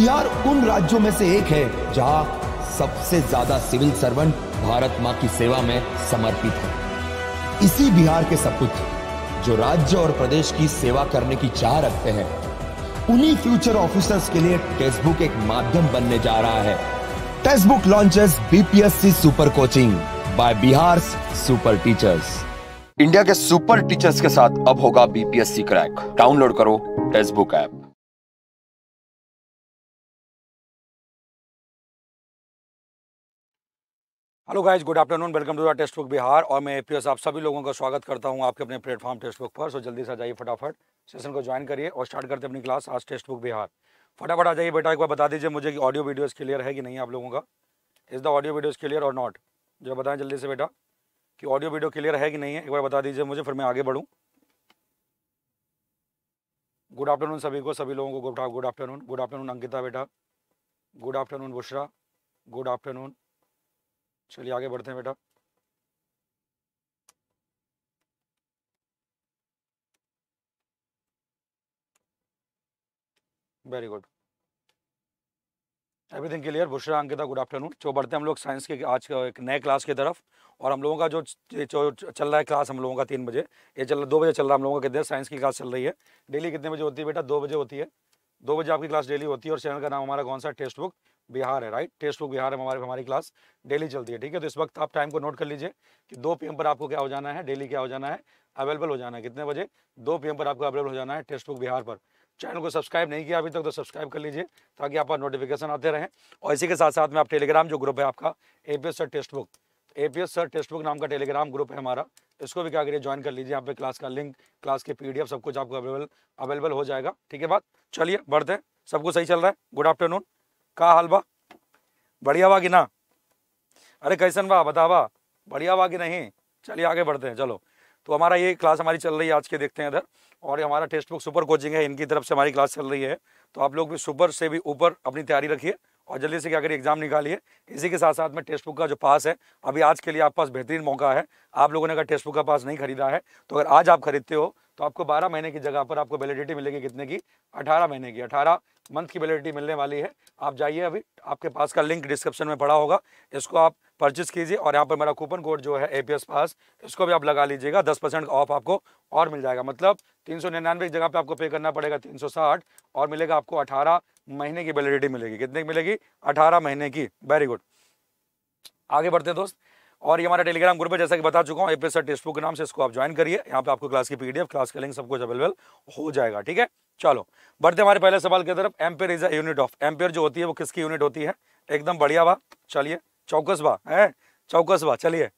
बिहार उन राज्यों में से एक है जहां सबसे ज्यादा सिविल सर्वेंट भारत माँ की सेवा में समर्पित है इसी बिहार के सपूत जो राज्य और प्रदेश की सेवा करने की चाह रखते हैं उन्हीं फ्यूचर ऑफिसर्स के लिए टेस्टबुक एक माध्यम बनने जा रहा है Testbook launches BPSC super coaching by Bihar super teachers India के सुपर टीचर्स के साथ अब होगा बीपीएससी क्रैक डाउनलोड करो Testbook app hello guys good afternoon welcome to the Testbook Bihar और मैं एपीएस आप सभी लोगों का स्वागत करता हूं आपके अपने प्लेटफॉर्म टेस्ट बुक पर सो जल्दी से आ जाइए फटाफट सेशन को ज्वाइन करिए और स्टार्ट करते हैं अपनी क्लास आज टेस्ट बुक बिहार फटाफट आ जाइए बेटा एक बार बता दीजिए मुझे कि ऑडियो वीडियोज़ क्लियर है कि नहीं आप लोगों का is the audio videos clear और नॉट जो बताएं जल्दी से बेटा कि ऑडियो वीडियो क्लियर है कि नहीं है एक बार बता दीजिए मुझे फिर मैं आगे बढ़ूँ गुड आफ्टरनून सभी को सभी लोगों को good afternoon good afternoon Ankita बेटा good afternoon Bushra good afternoon चलिए आगे बढ़ते हैं बेटा very good everything clear Bushra Ankita good afternoon जो बढ़ते हैं हम लोग साइंस के आज एक नए क्लास की तरफ और हम लोगों का जो जो चल रहा है क्लास हम लोगों का तीन बजे ये चल रहा दो बजे चल रहा है हम लोगों का कितने साइंस की क्लास चल रही है डेली कितने बजे होती है बेटा दो बजे होती है दो बजे आपकी क्लास डेली होती है और चैनल का नाम हमारा कौन सा टेक्स्ट बुक बिहार है राइट टेस्ट बुक बिहार में हमारे हमारी क्लास डेली चलती है ठीक है तो इस वक्त आप टाइम को नोट कर लीजिए कि दो पी पर आपको क्या हो जाना है डेली क्या हो जाना है अवेलेबल हो जाना है कितने बजे दो पी पर आपको अवेलेबल हो जाना है टेस्ट बुक बिहार पर चैनल को सब्सक्राइब नहीं किया अभी तक तो सब्सक्राइब कर लीजिए ताकि आप नोटिफिकेशन आते रहें और इसी के साथ साथ में आप टेलीग्राम जो ग्रुप है आपका A sir Testbook A P S sir Testbook नाम का टेलीग्राम ग्रुप है हमारा इसको भी क्या करिए ज्वाइन कर लीजिए यहाँ पे क्लास का लिंक क्लास के पी सब कुछ आपको अवेलेबल अवेलेबल हो जाएगा ठीक है बात चलिए बढ़ते हैं सब कुछ सही चल रहा है गुड आफ्टरनून का हाल बा बढ़िया बा कि ना अरे कैसन बा बतावा बढ़िया बा कि नहीं चलिए आगे बढ़ते हैं चलो तो हमारा ये क्लास हमारी चल रही है आज के देखते हैं इधर और ये हमारा टेक्स्ट बुक सुपर कोचिंग है इनकी तरफ से हमारी क्लास चल रही है तो आप लोग भी सुपर से भी ऊपर अपनी तैयारी रखिए और जल्दी से क्या करिए एग्जाम निकालिए इसी के साथ साथ में टेस्ट बुक का जो पास है अभी आज के लिए आपके पास बेहतरीन मौका है आप लोगों ने अगर टेस्ट बुक का पास नहीं खरीदा है तो अगर आज आप खरीदते हो तो आपको 12 महीने की जगह पर आपको वैलिडिटी मिलेगी कितने की 18 महीने की 18 मंथ की वैलिडिटी मिलने वाली है आप जाइए अभी आपके पास का लिंक डिस्क्रिप्शन में पड़ा होगा इसको आप परचेज़ कीजिए और यहाँ पर मेरा कूपन कोड जो है ए पी एस पास इसको भी आप लगा लीजिएगा दस परसेंट ऑफ आपको और मिल जाएगा मतलब तीन सौ निन्यानवे की जगह पे आपको पे करना पड़ेगा तीन सौ साठ और मिलेगा आपको अठारह महीने की वैलिडिटी मिलेगी कितने की मिलेगी अठारह महीने की वेरी गुड आगे बढ़ते दोस्त और ये हमारा टेलीग्राम ग्रुप है जैसा कि बता चुका हूँ एपीएस टेस्टबुक बुक के नाम से इसको आप ज्वाइन करिए यहाँ पे आपको क्लास की पीडीएफ क्लास का लिंक सब कुछ अवेलेबल हो जाएगा ठीक है चलो बढ़ते हमारे पहले सवाल की तरफ ampere is a unit of ampere जो होती है वो किसकी यूनिट होती है एकदम बढ़िया बात चलिए चौकस बा है चौकस बा चलिए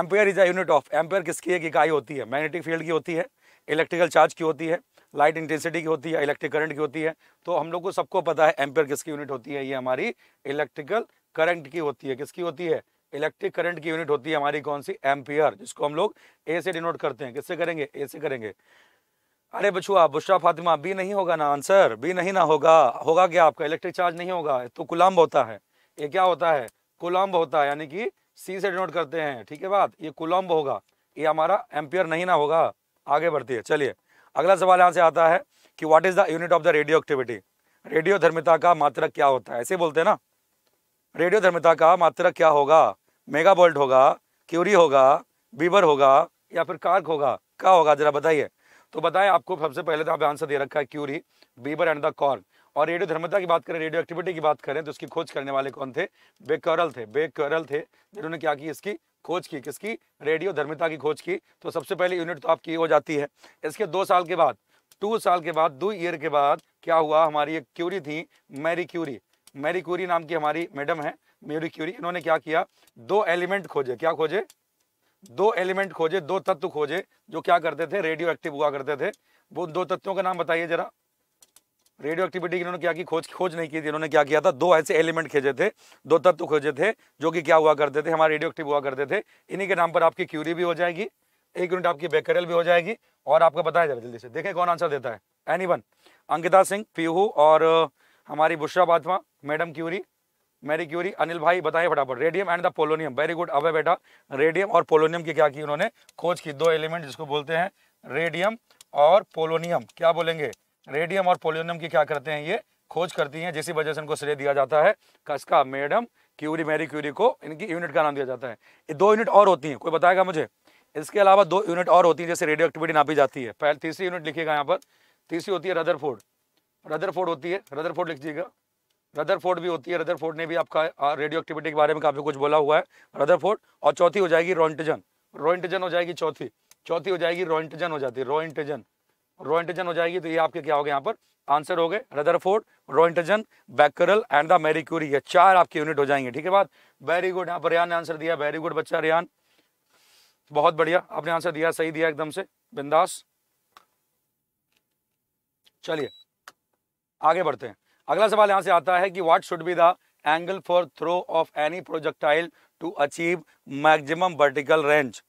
ampere is a unit of ampere किसकी एक इकाई होती है मैग्नेटिक फील्ड की होती है इलेक्ट्रिकल चार्ज की होती है लाइट इंटेंसिटी की होती है इलेक्ट्रिक करंट की होती है तो हम लोग को सबको पता है एम्पेयर किसकी यूनिट होती है ये हमारी इलेक्ट्रिकल करंट की होती है किसकी होती है इलेक्ट्रिक करंट की यूनिट होती है हमारी कौन सी एम्पियर जिसको हम लोग ए से डिनोट करते हैं किससे करेंगे ए से करेंगे अरे बछुआ बुशरा फातिमा बी नहीं होगा ना आंसर बी नहीं ना होगा होगा क्या आपका इलेक्ट्रिक चार्ज नहीं होगा तो गुलाम होता है ये क्या होता है कोलम्ब होता है यानी कि सी से डिनोट करते हैं ठीक है बात ये कोलम्ब होगा ये हमारा एम्पियर नहीं ना होगा आगे बढ़ती है चलिए अगला सवाल यहाँ से आता है कि what is the unit of the radioactivity radio धर्मिता का मात्रक क्या होता है ऐसे बोलते हैं ना रेडियो धर्मिता का मात्रक क्या होगा मेगा वोल्ट होगा क्यूरी होगा बीबर होगा या फिर कार्क होगा क्या होगा जरा बताइए तो बताएं आपको सबसे पहले तो आपने आंसर दे रखा है क्यूरी बीबर एंड द कॉर्क और रेडियो धर्मता की बात करें रेडियो एक्टिविटी की बात करें तो उसकी खोज करने वाले कौन थे बेकरल थे बेकरल थे जिन्होंने क्या की इसकी खोज की किसकी रेडियो धर्मिता की खोज की तो सबसे पहले यूनिट तो आपकी हो जाती है इसके दो साल के बाद टू साल के बाद दो ईयर के बाद क्या हुआ हमारी एक क्यूरी थी मैरी क्यूरी मैरी क्यूरी नाम की हमारी मैडम है मेरी क्यूरी इन्होंने क्या किया दो एलिमेंट खोजे क्या खोजे दो एलिमेंट खोजे दो तत्व खोजे जो क्या करते थे रेडियो एक्टिव हुआ करते थे वो दो तत्वों का नाम बताइए जरा रेडियो एक्टिविटी की इन्होंने क्या की खोज खोज नहीं की थी इन्होंने क्या किया था दो ऐसे एलिमेंट खेजे थे दो तत्व खोजे थे जो कि क्या हुआ करते थे हमारे रेडियो एक्टिव हुआ करते थे इन्हीं के नाम पर आपकी क्यूरी भी हो जाएगी एक यूनिट आपकी बेकरल भी हो जाएगी और आपको बताया जाएगा जल्दी से देखें कौन आंसर देता है एनी वन अंकिता सिंह पीहू और हमारी Bushra Bathma madam Curie Marie Curie Anil भाई बताइए फटाफट radium and the polonium very good अब बेटा रेडियम और पोलोनियम की क्या की उन्होंने खोज की दो एलिमेंट जिसको बोलते हैं रेडियम और पोलोनियम क्या बोलेंगे रेडियम और पोलियोनियम की क्या करते हैं ये खोज करती हैं जिसकी वजह से इनको श्रेय दिया जाता है कसका मैडम क्यूरी मैरी क्यूरी को इनकी यूनिट का नाम दिया जाता है ये दो यूनिट और होती हैं कोई बताएगा मुझे इसके अलावा दो यूनिट और होती हैं जैसे रेडियो एक्टिविटी नापी जाती है पहले तीसरी यूनिट लिखिएगा यहाँ पर तीसरी होती है रदर फोर्ड होती है रदर रदरफोर्ड लिखिएगा फोर्ड भी होती है फोर्ड ने भी आपका रेडियो एक्टिविटी के बारे में काफ़ी कुछ बोला हुआ है फोर्ड और चौथी हो जाएगी रोइंटजन रोइंटजन हो जाएगी चौथी चौथी हो जाएगी रोइंटजन हो जाती है रोइंटजन रोइंटजन हो जाएगी तो ये आपके क्या हो गए यहाँ पर आंसर हो गए Rutherford Roentgen Becquerel and the Marie Curie ये चार आपके यूनिट हो जाएंगे ठीक है बात वेरी गुड यहाँ पर रियान ने आंसर दिया वेरी गुड बच्चा रियान बहुत बढ़िया आपने आंसर दिया सही दिया एकदम से बिंदास चलिए आगे बढ़ते हैं अगला सवाल यहाँ से आता है कि what should be the angle for throw of any projectile to achieve maximum vertical range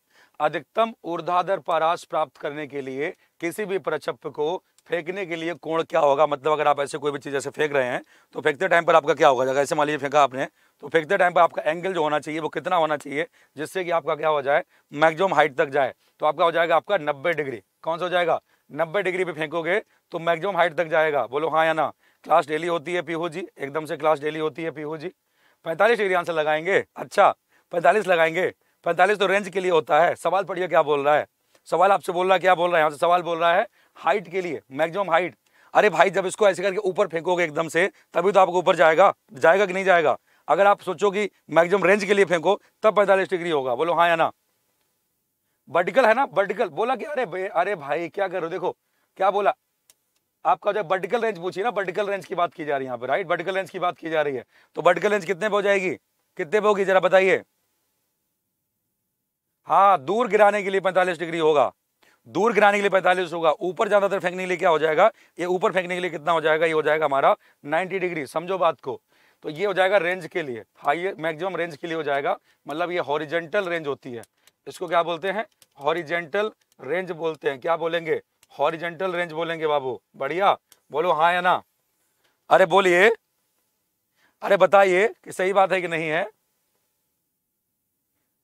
अधिकतम ऊर्धाधर पारास प्राप्त करने के लिए किसी भी प्रचप को फेंकने के लिए कोण क्या होगा मतलब अगर आप ऐसे कोई भी चीज़ ऐसे फेंक रहे हैं तो फेंकते टाइम पर आपका क्या होगा अगर ऐसे मान लीजिए फेंका आपने तो फेंकते टाइम पर आपका एंगल जो होना चाहिए वो कितना होना चाहिए जिससे कि आपका क्या हो जाए मैक्सिमम हाइट तक जाए तो आपका हो जाएगा आपका नब्बे डिग्री कौन सा हो जाएगा नब्बे डिग्री पे फेंकोगे तो मैक्सिमम हाइट तक जाएगा बोलो हाँ या ना क्लास डेली होती है पीहू जी एकदम से क्लास डेली होती है पीहू जी पैंतालीस डिग्री आंसर लगाएंगे अच्छा पैंतालीस लगाएंगे पैंतालीस तो रेंज के लिए होता है सवाल पढ़िए क्या बोल रहा है सवाल आपसे बोल रहा है क्या बोल रहा है यहाँ से सवाल बोल रहा है हाइट के लिए मैक्सिमम हाइट अरे भाई जब इसको ऐसे करके ऊपर फेंकोगे एकदम से तभी तो आपको ऊपर जाएगा जाएगा कि नहीं जाएगा अगर आप सोचो कि मैक्सिमम रेंज के लिए फेंको तब पैंतालीस डिग्री होगा बोलो हाँ या ना वर्टिकल है ना वर्टिकल बोला कि अरे अरे भाई क्या करो देखो क्या बोला आपका जो वर्टिकल रेंज पूछी ना वर्टिकल रेंज की बात की जा रही है यहाँ पर राइट वर्टिकल रेंज की बात की जा रही है तो वर्टिकल रेंज कितने पे हो जाएगी कितने पे होगी जरा बताइए हाँ दूर गिराने के लिए पैंतालीस डिग्री होगा दूर गिराने के लिए पैंतालीस होगा ऊपर ज़्यादातर फेंकने के लिए क्या हो जाएगा ये ऊपर फेंकने के लिए कितना हो जाएगा ये हो जाएगा हमारा नाइन्टी डिग्री समझो बात को तो ये हो जाएगा रेंज के लिए हाई मैक्सिमम रेंज के लिए हो जाएगा मतलब ये हॉरिजेंटल रेंज होती है इसको क्या बोलते हैं हॉरिजेंटल रेंज बोलते हैं क्या बोलेंगे हॉरिजेंटल रेंज बोलेंगे बाबू बढ़िया बोलो हाँ या ना अरे बोलिए अरे बताइए कि सही बात है कि नहीं है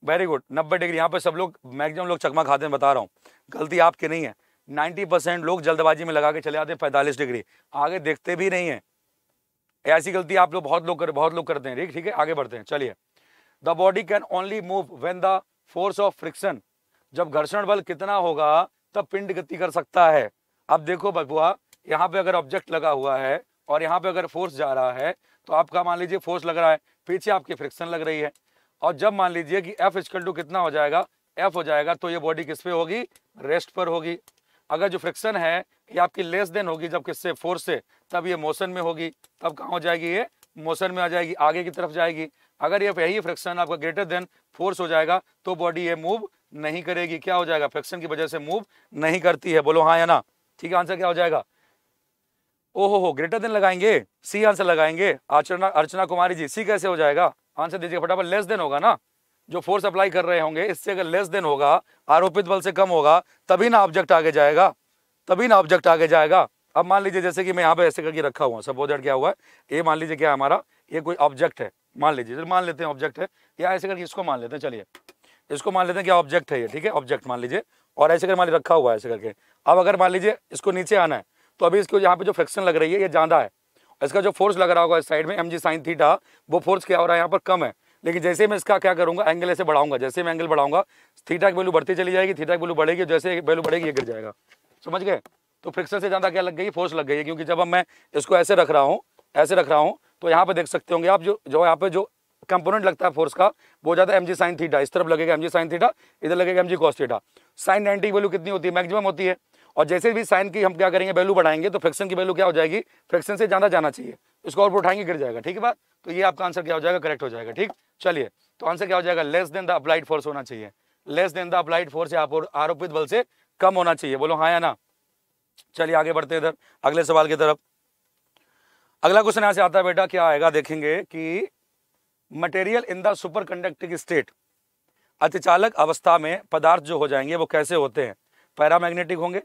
वेरी गुड नब्बे डिग्री यहाँ पे सब लोग मैक्सिमम लोग चकमा खाते हैं बता रहा हूँ गलती आपकी नहीं है नाइन्टी परसेंट लोग जल्दबाजी में लगा के चले जाते हैं पैंतालीस डिग्री आगे देखते भी नहीं है ऐसी गलती आप लोग बहुत लोग कर बहुत लोग करते हैं ठीक ठीक है आगे बढ़ते हैं चलिए the body can only move when the force of friction जब घर्षण बल कितना होगा तब पिंड गति कर सकता है अब देखो बबुआ यहाँ पे अगर ऑब्जेक्ट लगा हुआ है और यहाँ पे अगर फोर्स जा रहा है तो आपका मान लीजिए फोर्स लग रहा है पीछे आपकी फ्रिक्शन लग रही है और जब मान लीजिए कि एफ इजकल टू कितना हो जाएगा एफ हो जाएगा तो ये बॉडी किस पे होगी रेस्ट पर होगी अगर जो फ्रिक्शन है ये आपकी लेस देन होगी जब किससे फोर्स से तब ये मोशन में होगी तब कहाँ हो जाएगी ये मोशन में आ जाएगी आगे की तरफ जाएगी अगर ये यही फ्रिक्शन आपका ग्रेटर देन फोर्स हो जाएगा तो बॉडी ये मूव नहीं करेगी क्या हो जाएगा फ्रिक्शन की वजह से मूव नहीं करती है बोलो हाँ या ना ठीक है आंसर क्या हो जाएगा ओहो हो ग्रेटर देन लगाएंगे सी आंसर लगाएंगे आचरणा अर्चना कुमारी जी सी कैसे हो जाएगा आंसर दीजिए फटाफट लेस देन होगा ना जो फोर्स अप्लाई कर रहे होंगे इससे अगर लेस देन होगा आरोपित बल से कम होगा तभी ना ऑब्जेक्ट आगे जाएगा तभी ना ऑब्जेक्ट आगे जाएगा अब मान लीजिए जैसे कि मैं यहाँ पे ऐसे करके रखा हुआ सपोज दैट क्या हुआ है ये मान लीजिए क्या हमारा ये कोई ऑब्जेक्ट है मान लीजिए चलिए मान लेते हैं ऑब्जेक्ट है या ऐसे करके इसको मान लेते हैं चलिए इसको मान लेते हैं क्या ऑब्जेक्ट है ये ठीक है ऑब्जेक्ट मान लीजिए और ऐसे कर मान लीजिए रखा हुआ है ऐसे करके अब अगर मान लीजिए इसको नीचे आना है तो अभी इसको यहाँ पे जो फ्रिक्शन लग रही है ये ज़्यादा है इसका जो फोर्स लग रहा होगा इस साइड में एम जी साइन थीटा वो फोर्स क्या हो रहा है यहाँ पर कम है लेकिन जैसे मैं इसका क्या करूँगा एंगल ऐसे बढ़ाऊंगा जैसे मैं एंगल बढ़ाऊंगा थीटा की वैल्यू बढ़ती चली जाएगी थीटा की वैल्यू बढ़ेगी जैसे वैल्यू बढ़ेगी ये गिर जाएगा समझ गए तो फ्रिक्शन से ज़्यादा क्या लग गई फोर्स लग गई है क्योंकि जब हम मैं इसको ऐसे रख रहा हूँ ऐसे रख रहा हूँ तो यहाँ पे देख सकते होंगे आप जो जो यहाँ पर जो कंपोनेंट लगता है फोर्स का वो ज़्यादा एम जी साइन थीटा इस तरफ लगेगा एम जी साइन थीटा इधर लगेगा M G cos theta sine ninety की वैल्यू कितनी होती है मैक्सिमम होती है और जैसे भी साइन की हम क्या करेंगे वैल्यू बढ़ाएंगे तो फ्रैक्शन की वैल्यू क्या हो जाएगी फ्रैक्शन से ज़्यादा जाना चाहिए इसको और उठाएंगे गिर जाएगा ठीक है बात तो ये आपका आंसर क्या हो जाएगा करेक्ट हो जाएगा ठीक चलिए तो आंसर क्या हो जाएगा less than the applied force होना चाहिए less than the applied force या आरोपित बल से कम होना चाहिए बोलो हाँ या ना चलिए आगे बढ़ते इधर अगले सवाल की तरफ अगला क्वेश्चन यहाँ से आता है बेटा क्या आएगा देखेंगे कि material in the superconducting state अतिचालक अवस्था में पदार्थ जो हो जाएंगे वो कैसे होते हैं पैरामैग्नेटिक होंगे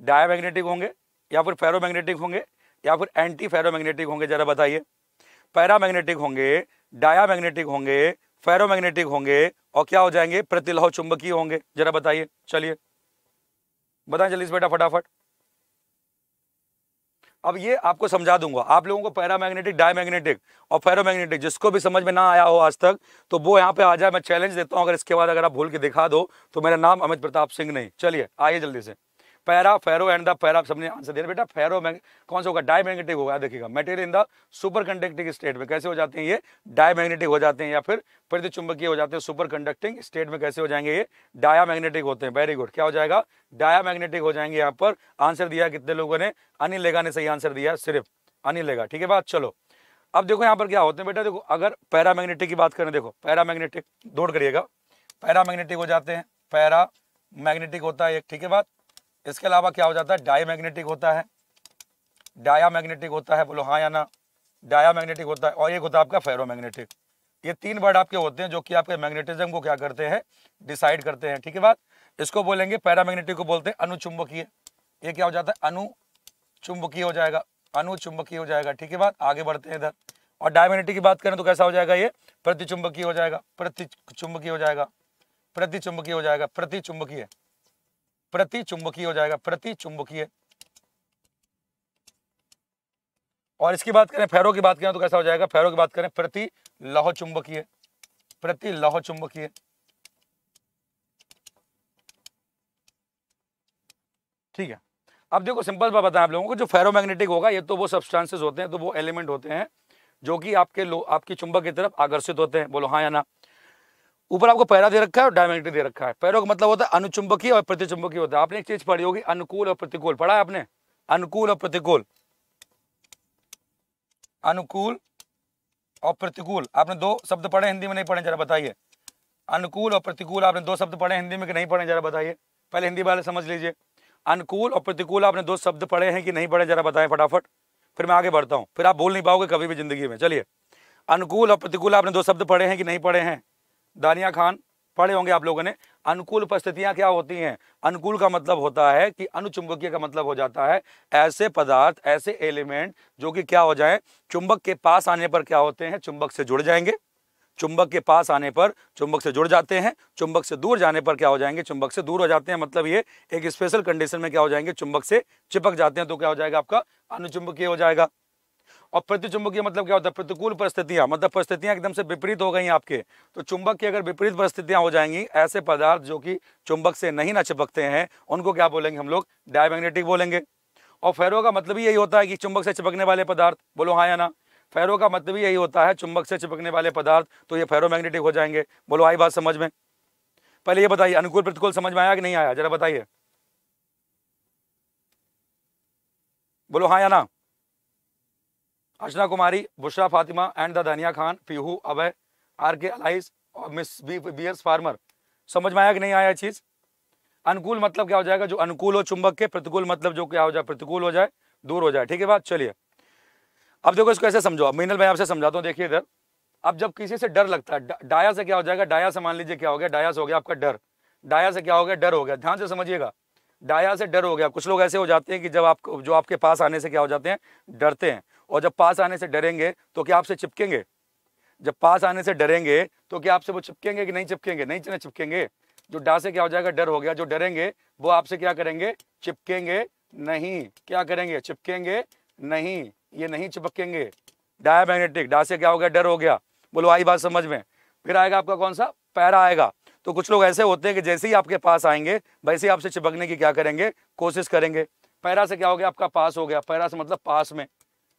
मैग्नेटिक होंगे या फिर फेरोमैग्नेटिक होंगे या फिर एंटी फेरोमैग्नेटिक होंगे ज़रा बताइए पैरामैग्नेटिक होंगे मैग्नेटिक होंगे फेरोमैग्नेटिक होंगे और क्या हो जाएंगे प्रतिलौह चुंबकीय होंगे जरा बताइए चलिए बताएं जल्दी से बेटा फटाफट अब ये आपको समझा दूंगा आप लोगों को पैरामैग्नेटिक डायमैग्नेटिक और फेरोमैग्नेटिक जिसको भी समझ में ना आया हो आज तक तो वो यहाँ पे आ जाए मैं चैलेंज देता हूँ अगर इसके बाद अगर आप भूल के दिखा दो तो मेरा नाम अमित प्रताप सिंह नहीं चलिए आइए जल्दी से para ferro and the para सबने आंसर देना बेटा फेरो कौन सा होगा डायमैग्नेटिक होगा देखिएगा material in the superconducting state में कैसे हो जाते हैं ये डायमैग्नेटिक हो जाते हैं या फिर प्रति चुंबकीय हो जाते हैं सुपर कंडक्टिंग स्टेट में कैसे हो जाएंगे ये मैग्नेटिक होते हैं वेरी गुड क्या हो जाएगा मैग्नेटिक हो जाएंगे यहाँ पर आंसर दिया कितने लोगों ने अनिल लेगा ने सही आंसर दिया सिर्फ अनिल लेगा ठीक है बात चलो अब देखो यहाँ पर क्या होते हैं बेटा देखो अगर मैग्नेटिक की बात करें देखो मैग्नेटिक दौड़ करिएगा मैग्नेटिक हो जाते हैं पैरा मैग्नेटिक होता है एक ठीक है बात इसके अलावा क्या हो जाता है डायमैग्नेटिक होता है डाया मैग्नेटिक होता है बोलो हाँ या ना डाया मैग्नेटिक होता है और एक होता है आपका फेरोमैग्नेटिक ये तीन वर्ड आपके होते हैं जो कि आपके मैग्नेटिज्म को क्या करते हैं डिसाइड करते हैं ठीक है बात इसको बोलेंगे पैरामैग्नेटिक को बोलते हैं अनुचुंबकीय ये क्या हो जाता है अनुचुंबकीय हो जाएगा अनुचुंबकीय हो जाएगा ठीक है बात आगे बढ़ते हैं इधर और डायमैग्नेटिक की बात करें तो कैसा हो जाएगा ये प्रतिचुंबकीय हो जाएगा प्रतिचुंबकीय हो जाएगा प्रतिचुंबकीय हो जाएगा प्रतिचुंबकीय प्रति चुंबकीय हो जाएगा प्रति चुंबकीय और इसकी बात करें फेरो की बात करें तो कैसा हो जाएगा फेरो की बात करें प्रति लौह चुंबकीय प्रति लौह चुंबकीय ठीक है अब देखो सिंपल बात बताएं आप लोगों को जो फेरोमैग्नेटिक होगा ये तो वो सब्सटेंसेस होते हैं तो वो एलिमेंट होते हैं जो कि आपके लो आपकी चुंबक की तरफ आकर्षित होते हैं बोलो हाँ या ना ऊपर आपको पैरा दे रखा है और डायमैग्नेटिक दे रखा है पैरों का मतलब होता है अनुचुंबकीय और प्रतिचुंबकीय होता है आपने एक चीज पढ़ी होगी अनुकूल और प्रतिकूल पढ़ा है आपने अनुकूल और प्रतिकूल अनुकूल और प्रतिकूल आपने दो शब्द पढ़े हिंदी में नहीं पढ़े जरा बताइए अनुकूल और प्रतिकूल आपने दो शब्द पढ़े हिंदी में कि नहीं पढ़े जरा बताइए पहले हिंदी वाले समझ लीजिए अनुकूल और प्रतिकूल आपने दो शब्द पढ़े हैं कि नहीं पढ़े जरा बताएं फटाफट फिर मैं आगे बढ़ता हूँ फिर आप बोल नहीं पाओगे कभी भी जिंदगी में चलिए अनुकूल और प्रतिकूल आपने दो शब्द पढ़े हैं कि नहीं पढ़े हैं दानिया खान पढ़े होंगे आप लोगों ने अनुकूल परिस्थितियां क्या होती हैं अनुकूल का मतलब होता है कि अनुचुंबकीय का मतलब हो जाता है ऐसे पदार्थ ऐसे एलिमेंट जो कि क्या हो जाए चुंबक के पास आने पर क्या होते हैं चुंबक से जुड़ जाएंगे चुंबक के पास आने पर चुंबक से जुड़ जाते हैं चुंबक से दूर जाने पर क्या हो जाएंगे चुंबक से दूर हो जाते हैं मतलब ये एक स्पेशल कंडीशन में क्या हो जाएंगे चुंबक से चिपक जाते हैं तो क्या हो जाएगा आपका अनुचुंबकीय हो जाएगा और प्रतिचुंबकीय मतलब क्या होता है प्रतिकूल परिस्थितियाँ मतलब परिस्थितियाँ एकदम से विपरीत हो गई आपके तो चुंबक की अगर विपरीत परिस्थितियाँ हो जाएंगी ऐसे पदार्थ जो कि चुंबक से नहीं ना चिपकते हैं उनको क्या बोलेंगे हम लोग डायमैग्नेटिक बोलेंगे और फेरो का मतलब यही होता है कि चुंबक से चिपकने वाले पदार्थ बोलो हाँ या ना फेरो का मतलब यही होता है चुंबक से चिपकने वाले पदार्थ तो ये मैग्नेटिक हो जाएंगे बोलो आई बात समझ में पहले ये बताइए अनुकूल प्रतिकूल समझ में आया कि नहीं आया जरा बताइए बोलो हाँ या ना Archana Kumari Bushra Fatima and the Dhaniya Khan Pihu Abhay R K Alice और मिस बी एस फार्मर समझ में आया कि नहीं आया चीज़ अनुकूल मतलब क्या हो जाएगा जो अनुकूल हो चुंबक के प्रतिकूल मतलब जो क्या हो जाए प्रतिकूल हो जाए दूर हो जाए ठीक है बात चलिए अब देखो इसको ऐसे समझो मीनल मैं आपसे समझाता हूँ देखिए इधर अब जब किसी से डर लगता है डाया से क्या हो जाएगा डाया से मान लीजिए क्या हो गया डाया से हो गया आपका डर डाया से क्या हो गया डर हो गया ध्यान से समझिएगा डाया से डर हो गया कुछ लोग ऐसे हो जाते हैं कि जब आप जो आपके पास आने से क्या हो जाते हैं डरते हैं और जब पास आने से डरेंगे तो क्या आपसे चिपकेंगे जब पास आने से डरेंगे तो क्या आपसे वो चिपकेंगे कि नहीं चिपकेंगे नहीं चले चिपकेंगे जो डा से क्या हो जाएगा डर हो गया जो डरेंगे वो आपसे क्या करेंगे चिपकेंगे नहीं क्या करेंगे चिपकेंगे नहीं ये नहीं चिपकेंगे डायमैग्नेटिक डा से क्या हो गया डर हो गया बोलो आई बात समझ में फिर आएगा आपका कौन सा पैरा आएगा तो कुछ लोग ऐसे होते हैं कि जैसे ही आपके पास आएंगे वैसे ही आपसे चिपकने की क्या करेंगे कोशिश करेंगे पैरा से क्या हो गया आपका पास हो गया पैरा से मतलब पास में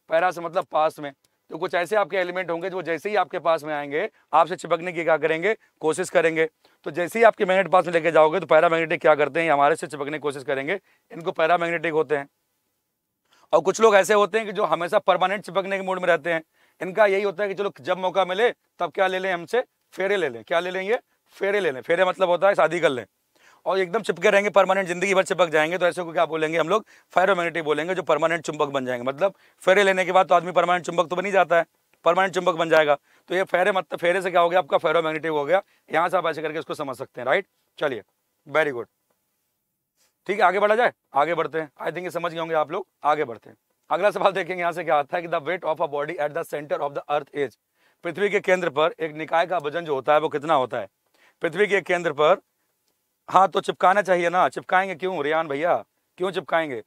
पैरा से मतलब पास में तो कुछ ऐसे आपके एलिमेंट होंगे जो जैसे ही आपके पास में आएंगे आपसे चिपकने की क्या करेंगे कोशिश करेंगे तो जैसे ही आपके मैग्नेट पास में लेके जाओगे तो पैरा मैग्नेटिक क्या करते हैं हमारे से चिपकने की कोशिश करेंगे इनको पैरा मैग्नेटिक होते हैं और कुछ लोग ऐसे होते हैं कि जो हमेशा परमानेंट चिपकने के मूड में रहते हैं इनका यही होता है कि चलो जब मौका मिले तब क्या ले लें हमसे फेरे ले लें क्या ले लेंगे फेरे ले लें फेरे मतलब होता है शादी कर लें और एकदम चिपके रहेंगे परमानेंट जिंदगी भर चिपक जाएंगे तो ऐसे को क्या बोलेंगे हम लोग फायरोमैग्नेटिक बोलेंगे जो परमानेंट चुंबक बन जाएंगे मतलब फेरे लेने के बाद तो आदमी परमानेंट चुंबक तो बनी जाता है परमानेंट चुंबक बन जाएगा तो ये फेरे मतलब फेरे से क्या हो गया आपका फेरोमैग्नेटिक हो गया यहाँ से आप ऐसे करके इसको समझ सकते हैं राइट चलिए वेरी गुड ठीक है आगे बढ़ा जाए आगे बढ़ते हैं आई थिंक समझ गए होंगे आप लोग आगे बढ़ते हैं अगला सवाल देखेंगे यहाँ से क्या आता है कि the weight of a body at the centre of the earth is पृथ्वी के केंद्र पर एक निकाय का वजन जो होता है वो कितना होता है पृथ्वी के केंद्र पर हाँ तो चिपकाना चाहिए ना चिपकाएंगे क्यों रियान भैया क्यों चिपकाएंगे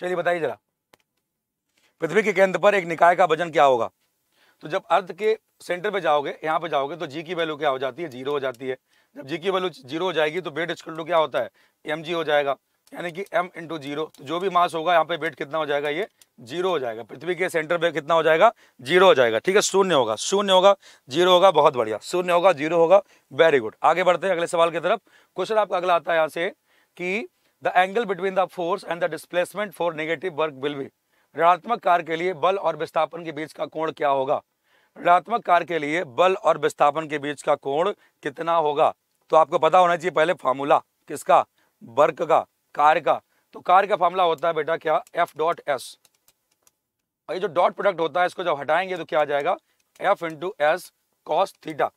चलिए बताइए जरा पृथ्वी के केंद्र पर एक निकाय का वजन क्या होगा तो जब अर्थ के सेंटर पे जाओगे यहाँ पे जाओगे तो जी की वैल्यू क्या हो जाती है जीरो हो जाती है जब जी की वैल्यू जीरो हो जाएगी तो वेट स्कूल क्या होता है एम हो जाएगा यानी कि m इंटू जीरो तो जो भी मास होगा यहाँ पे वेट कितना हो जाएगा ये जीरो हो जाएगा पृथ्वी के सेंटर पे कितना हो जाएगा जीरो हो जाएगा ठीक है शून्य होगा शून्य होगा जीरो होगा बहुत बढ़िया शून्य होगा जीरो होगा वेरी गुड आगे बढ़ते हैं अगले सवाल की तरफ क्वेश्चन आपका अगला आता है यहाँ से कि the angle between the force and the displacement for negative work will भी ऋणात्मक कार्य के लिए बल और विस्थापन के बीच का कोण क्या होगा ऋणात्मक कार्य के लिए बल और विस्थापन के बीच का कोण कितना होगा तो आपको पता होना चाहिए पहले फार्मूला किसका वर्क का कार का तो कार का फॉर्मूला होता है बेटा क्या एफ डॉट एस और ये जो डॉट प्रोडक्ट होता है इसको जब हटाएंगे तो क्या आ जाएगा F into S cos theta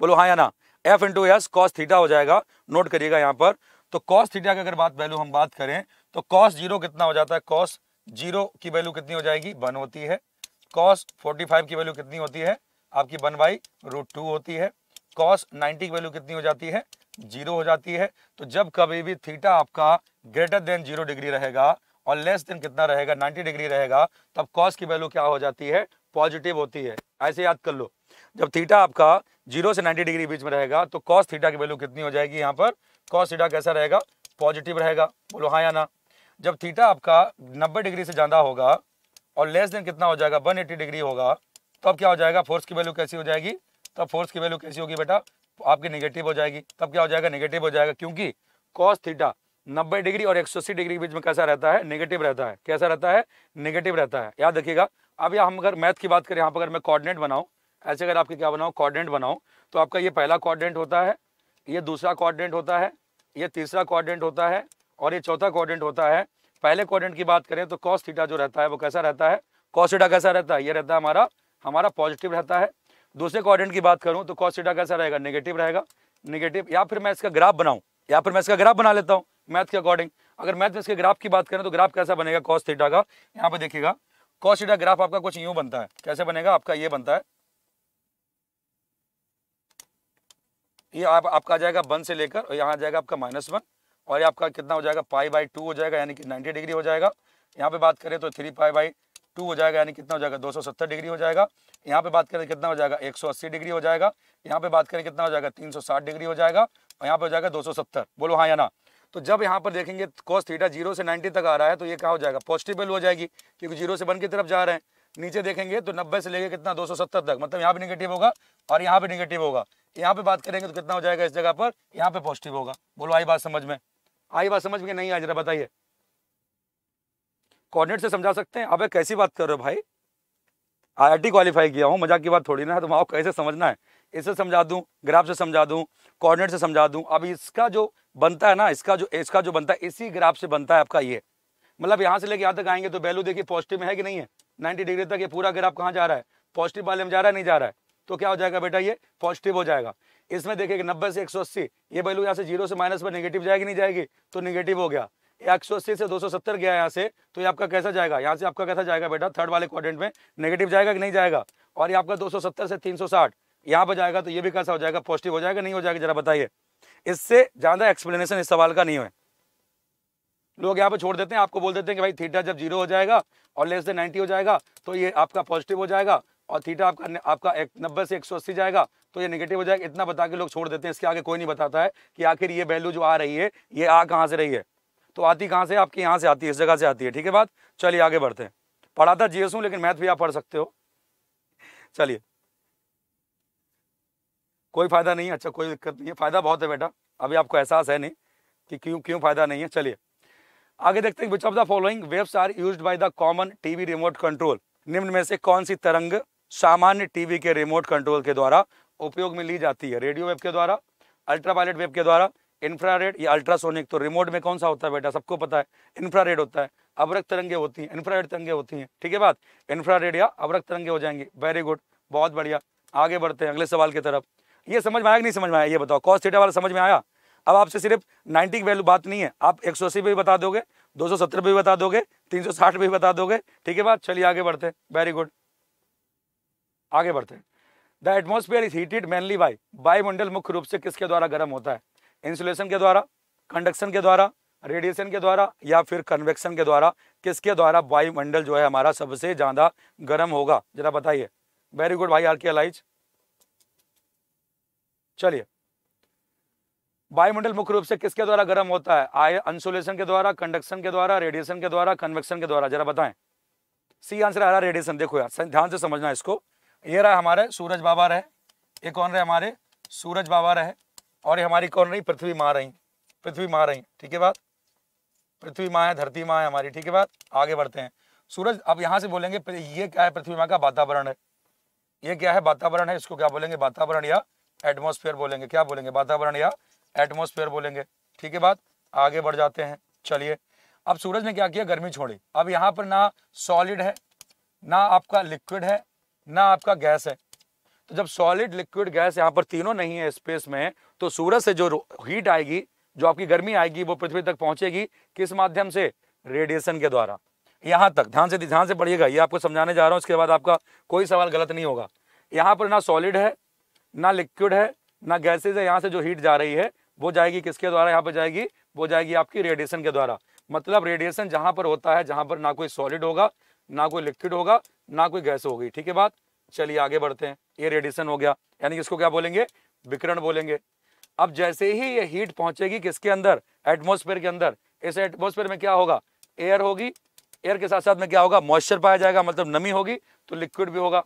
बोलो हाँ या ना F into S cos theta हो जाएगा नोट करिएगा यहाँ पर तो कॉस थीटा की अगर बात वैल्यू हम बात करें तो कॉस जीरो कितना हो जाता है कॉस जीरो की वैल्यू कितनी हो जाएगी वन होती है कॉस फोर्टी फाइव की वैल्यू कितनी होती है आपकी वन बाई रूट टू होती है कॉस नाइनटी की वैल्यू कितनी हो जाती है जीरो हो जाती है तो जब कभी भी थीटा आपका ग्रेटर देन जीरो डिग्री रहेगा और लेस देन कितना रहेगा नाइन्टी डिग्री रहेगा तब कॉस की वैल्यू क्या हो जाती है पॉजिटिव होती है ऐसे याद कर लो जब थीटा आपका जीरो से नाइन्टी डिग्री बीच में रहेगा तो कॉस थीटा की वैल्यू कितनी हो जाएगी यहाँ पर कॉस थीटा कैसा रहेगा पॉजिटिव रहेगा बोलो हाँ या ना जब थीटा आपका नब्बे डिग्री से ज़्यादा होगा और लेस देन कितना हो जाएगा वन डिग्री होगा तब क्या हो जाएगा फोर्स की वैल्यू कैसी हो जाएगी तब फोर्स की वैल्यू कैसी होगी बेटा आपकी निगेटिव हो जाएगी तब क्या हो जाएगा निगेटिव हो जाएगा क्योंकि कॉस थीटा 90 डिग्री और 180 डिग्री के बीच में कैसा रहता है नेगेटिव रहता है कैसा रहता है नेगेटिव रहता है याद रखिएगा अब यहाँ हम अगर मैथ की बात करें यहाँ पर अगर मैं कॉर्डिनेट बनाऊँ ऐसे अगर आपके क्या बनाऊँ कॉर्डिनेट बनाऊँ तो आपका ये पहला कॉर्डिनेट होता है ये दूसरा कॉर्डिनेट होता है ये तीसरा कॉर्डिनेट होता है और ये चौथा कॉर्डिनेट होता है पहले कॉर्डिनेट की बात करें तो कॉस थीटा जो रहता है वो कैसा रहता है कॉस थीटा कैसा रहता है ये रहता है हमारा हमारा पॉजिटिव रहता है दूसरे क्वारेंट की बात करूँ तो कॉस कैसा रहेगा नेगेटिव रहेगा नेगेटिव या फिर मैं इसका ग्राफ बनाऊँ या फिर मैं इसका ग्राफ बना लेता हूँ मैथ के अकॉर्डिंग अगर मैथ में इसके ग्राफ की बात करें तो ग्राफ कैसा बनेगा कॉस थीटा का यहाँ पे देखिएगा कॉस थीटा ग्राफ आपका कुछ यूं बनता है कैसे बनेगा आपका ये बनता है ये आप, आपका आ जाएगा वन से लेकर और यहाँ आ जाएगा आपका माइनस वन और ये आपका कितना हो जाएगा पाई बाई टू हो जाएगा यानी कि नाइन्टी डिग्री हो जाएगा यहाँ पे बात करें तो थ्री पाई बाई टू हो जाएगा यानी कितना हो जाएगा दो डिग्री हो जाएगा यहाँ पे बात करें तो कितना हो जाएगा एक डिग्री हो जाएगा यहाँ पे बात करें कितना हो जाएगा तीन डिग्री हो जाएगा और यहाँ पे हो जाएगा दो बोलो हाँ या ना तो जब यहाँ पर देखेंगे कॉस थीटा जीरो से 90 तक आ रहा है तो ये क्या हो जाएगा पॉजिटिवल हो जाएगी क्योंकि जीरो से वन की तरफ जा रहे हैं नीचे देखेंगे तो 90 से लेके कितना 270 तक मतलब यहाँ भी निगेटिव होगा और यहाँ भी निगेटिव होगा यहाँ पे बात करेंगे तो कितना हो जाएगा इस जगह पर यहाँ पे पॉजिटिव होगा बोलो आई बात समझ में आई बात समझ में नहीं आ जरा बताइए कोऑर्डिनेट से समझा सकते हैं अब कैसी बात कर रहे हो भाई आई क्वालिफाई किया हूँ मजाक की बात थोड़ी ना है तो कैसे समझना है इसे समझा दूँ ग्राफ से समझा दूँ कोऑर्डिनेट से समझा दूँ अब इसका जो बनता है ना इसका जो इसका जो बनता है इसी ग्राफ से बनता है आपका ये मतलब यहाँ से लेके यहाँ तक आएंगे तो वैल्यू देखिए पॉजिटिव में है कि नहीं है नाइन्टी डिग्री तक ये पूरा ग्राफ कहाँ जा रहा है पॉजिटिव वाले में जा रहा है नहीं जा रहा है तो क्या हो जाएगा बेटा ये पॉजिटिव हो जाएगा इसमें देखिए नब्बे से एक ये वैल्यू यहाँ से जीरो से माइनस पर निगेटिव जाएगी नहीं जाएगी तो निगेटिव हो गया एक सौ अस्सी से दो सौ सत्तर गया यहाँ से तो ये आपका कैसा जाएगा यहाँ से आपका कैसा जाएगा बेटा थर्ड वाले क्वाड्रेंट में नेगेटिव जाएगा कि नहीं जाएगा और ये आपका दो सौ सत्तर से तीन सौ साठ यहाँ पर जाएगा तो ये भी कैसा हो जाएगा पॉजिटिव हो जाएगा नहीं हो जाएगा जरा बताइए इससे ज़्यादा एक्सप्लेनेशन इस सवाल का नहीं है लोग यहाँ पे छोड़ देते हैं आपको बोल देते हैं कि भाई थीटा जब जीरो हो जाएगा और लेस देन नाइन्टी हो जाएगा तो ये आपका पॉजिटिव हो जाएगा और थीटा आपका आपका एक नब्बे से एक सौ अस्सी जाएगा तो ये नेगेटिव हो जाएगा इतना बता के लोग छोड़ देते हैं इसके आगे कोई नहीं बताता है कि आखिर ये वैल्यू जो आ रही है ये आ कहाँ से रही है तो आती कहाँ से आपके यहाँ से आती है इस जगह से आती है ठीक है बात चलिए आगे बढ़ते हैं पढ़ा था जीएस हूँ लेकिन मैथ भी आप पढ़ सकते हो चलिए कोई फ़ायदा नहीं अच्छा कोई दिक्कत नहीं है फ़ायदा बहुत है बेटा अभी आपको एहसास है नहीं कि क्यों क्यों फ़ायदा नहीं है चलिए आगे देखते हैं which of the following waves are used by the common TV remote control निम्न में से कौन सी तरंग सामान्य टीवी के रिमोट कंट्रोल के द्वारा उपयोग में ली जाती है रेडियो वेब के द्वारा अल्ट्रावायलेट वेब के द्वारा इंफ्रारेड या अल्ट्रासोनिक तो रिमोट में कौन सा होता है बेटा सबको पता है इंफ्रारेड होता है अवरक तरंगे होती हैं इंफ्रारेड तरंगे होती हैं ठीक है बात इंफ्रारेड या अवरक तरंगे हो जाएंगे वेरी गुड बहुत बढ़िया आगे बढ़ते हैं अगले सवाल की तरफ ये समझ में आया नहीं समझ में आया ये बताओ कॉस थीटा वाला समझ में आया अब आपसे सिर्फ नाइन्टी की वैल्यू बात नहीं है आप एक पे भी बता दोगे 270 पे भी बता दोगे 360 पे भी बता दोगे ठीक है बात चलिए आगे बढ़ते हैं वेरी गुड आगे बढ़ते हैं the atmosphere is heated mainly by वायुमंडल मुख्य रूप से किसके द्वारा गर्म होता है इंसुलेशन के द्वारा कंडक्शन के द्वारा रेडिएशन के द्वारा या फिर कन्वेक्शन के द्वारा किसके द्वारा वायुमंडल जो है हमारा सबसे ज़्यादा गर्म होगा जरा बताइए वेरी गुड भाई आर के अलाइज चलिए वायुमंडल मुख्य रूप से किसके द्वारा गर्म होता है आय इंसुलेशन के द्वारा कंडक्शन के द्वारा रेडिएशन के द्वारा कन्वेक्शन के द्वारा जरा बताएं सी आंसर आ रहा रेडिएशन देखो यार ध्यान से समझना इसको ये रहा हमारे सूरज बाबा रहे ये कौन रहे हमारे सूरज बाबा रहे और ये हमारी कौन रही पृथ्वी माँ रही पृथ्वी माँ रही ठीक है बात पृथ्वी माँ है धरती माँ है हमारी ठीक है बात आगे बढ़ते हैं सूरज अब यहाँ से बोलेंगे ये क्या है पृथ्वी माँ का वातावरण है ये क्या है वातावरण है इसको क्या बोलेंगे वातावरण या एटमोस्फेयर बोलेंगे क्या बोलेंगे वातावरण या एटमोस्फेयर बोलेंगे ठीक है बात आगे बढ़ जाते हैं चलिए अब सूरज ने क्या किया गर्मी छोड़ी अब यहाँ पर ना सॉलिड है ना आपका लिक्विड है ना आपका गैस है तो जब सॉलिड लिक्विड गैस यहाँ पर तीनों नहीं है स्पेस में तो सूरज से जो हीट आएगी जो आपकी गर्मी आएगी वो पृथ्वी तक पहुंचेगी किस माध्यम से रेडिएशन के द्वारा यहाँ तक ध्यान से ध्यान से पढ़िएगा ये आपको समझाने जा रहा हूँ इसके बाद आपका कोई सवाल गलत नहीं होगा यहाँ पर ना सॉलिड है ना लिक्विड है ना गैसेज है यहाँ से जो हीट जा रही है वो जाएगी किसके द्वारा यहाँ पर जाएगी वो जाएगी आपकी रेडिएशन के द्वारा मतलब रेडिएशन जहाँ पर होता है जहाँ पर ना कोई सॉलिड होगा ना कोई लिक्विड होगा ना कोई गैस होगी ठीक है बात चलिए आगे बढ़ते हैं ये रेडिएशन हो गया यानी इसको क्या बोलेंगे विकिरण बोलेंगे अब जैसे ही ये हीट पहुंचेगी किसके अंदर एटमोस्फेयर के अंदर इस एटमोस्फेयर में क्या होगा एयर होगी एयर के साथ साथ में क्या होगा मॉइस्चर पाया जाएगा मतलब नमी होगी तो लिक्विड भी होगा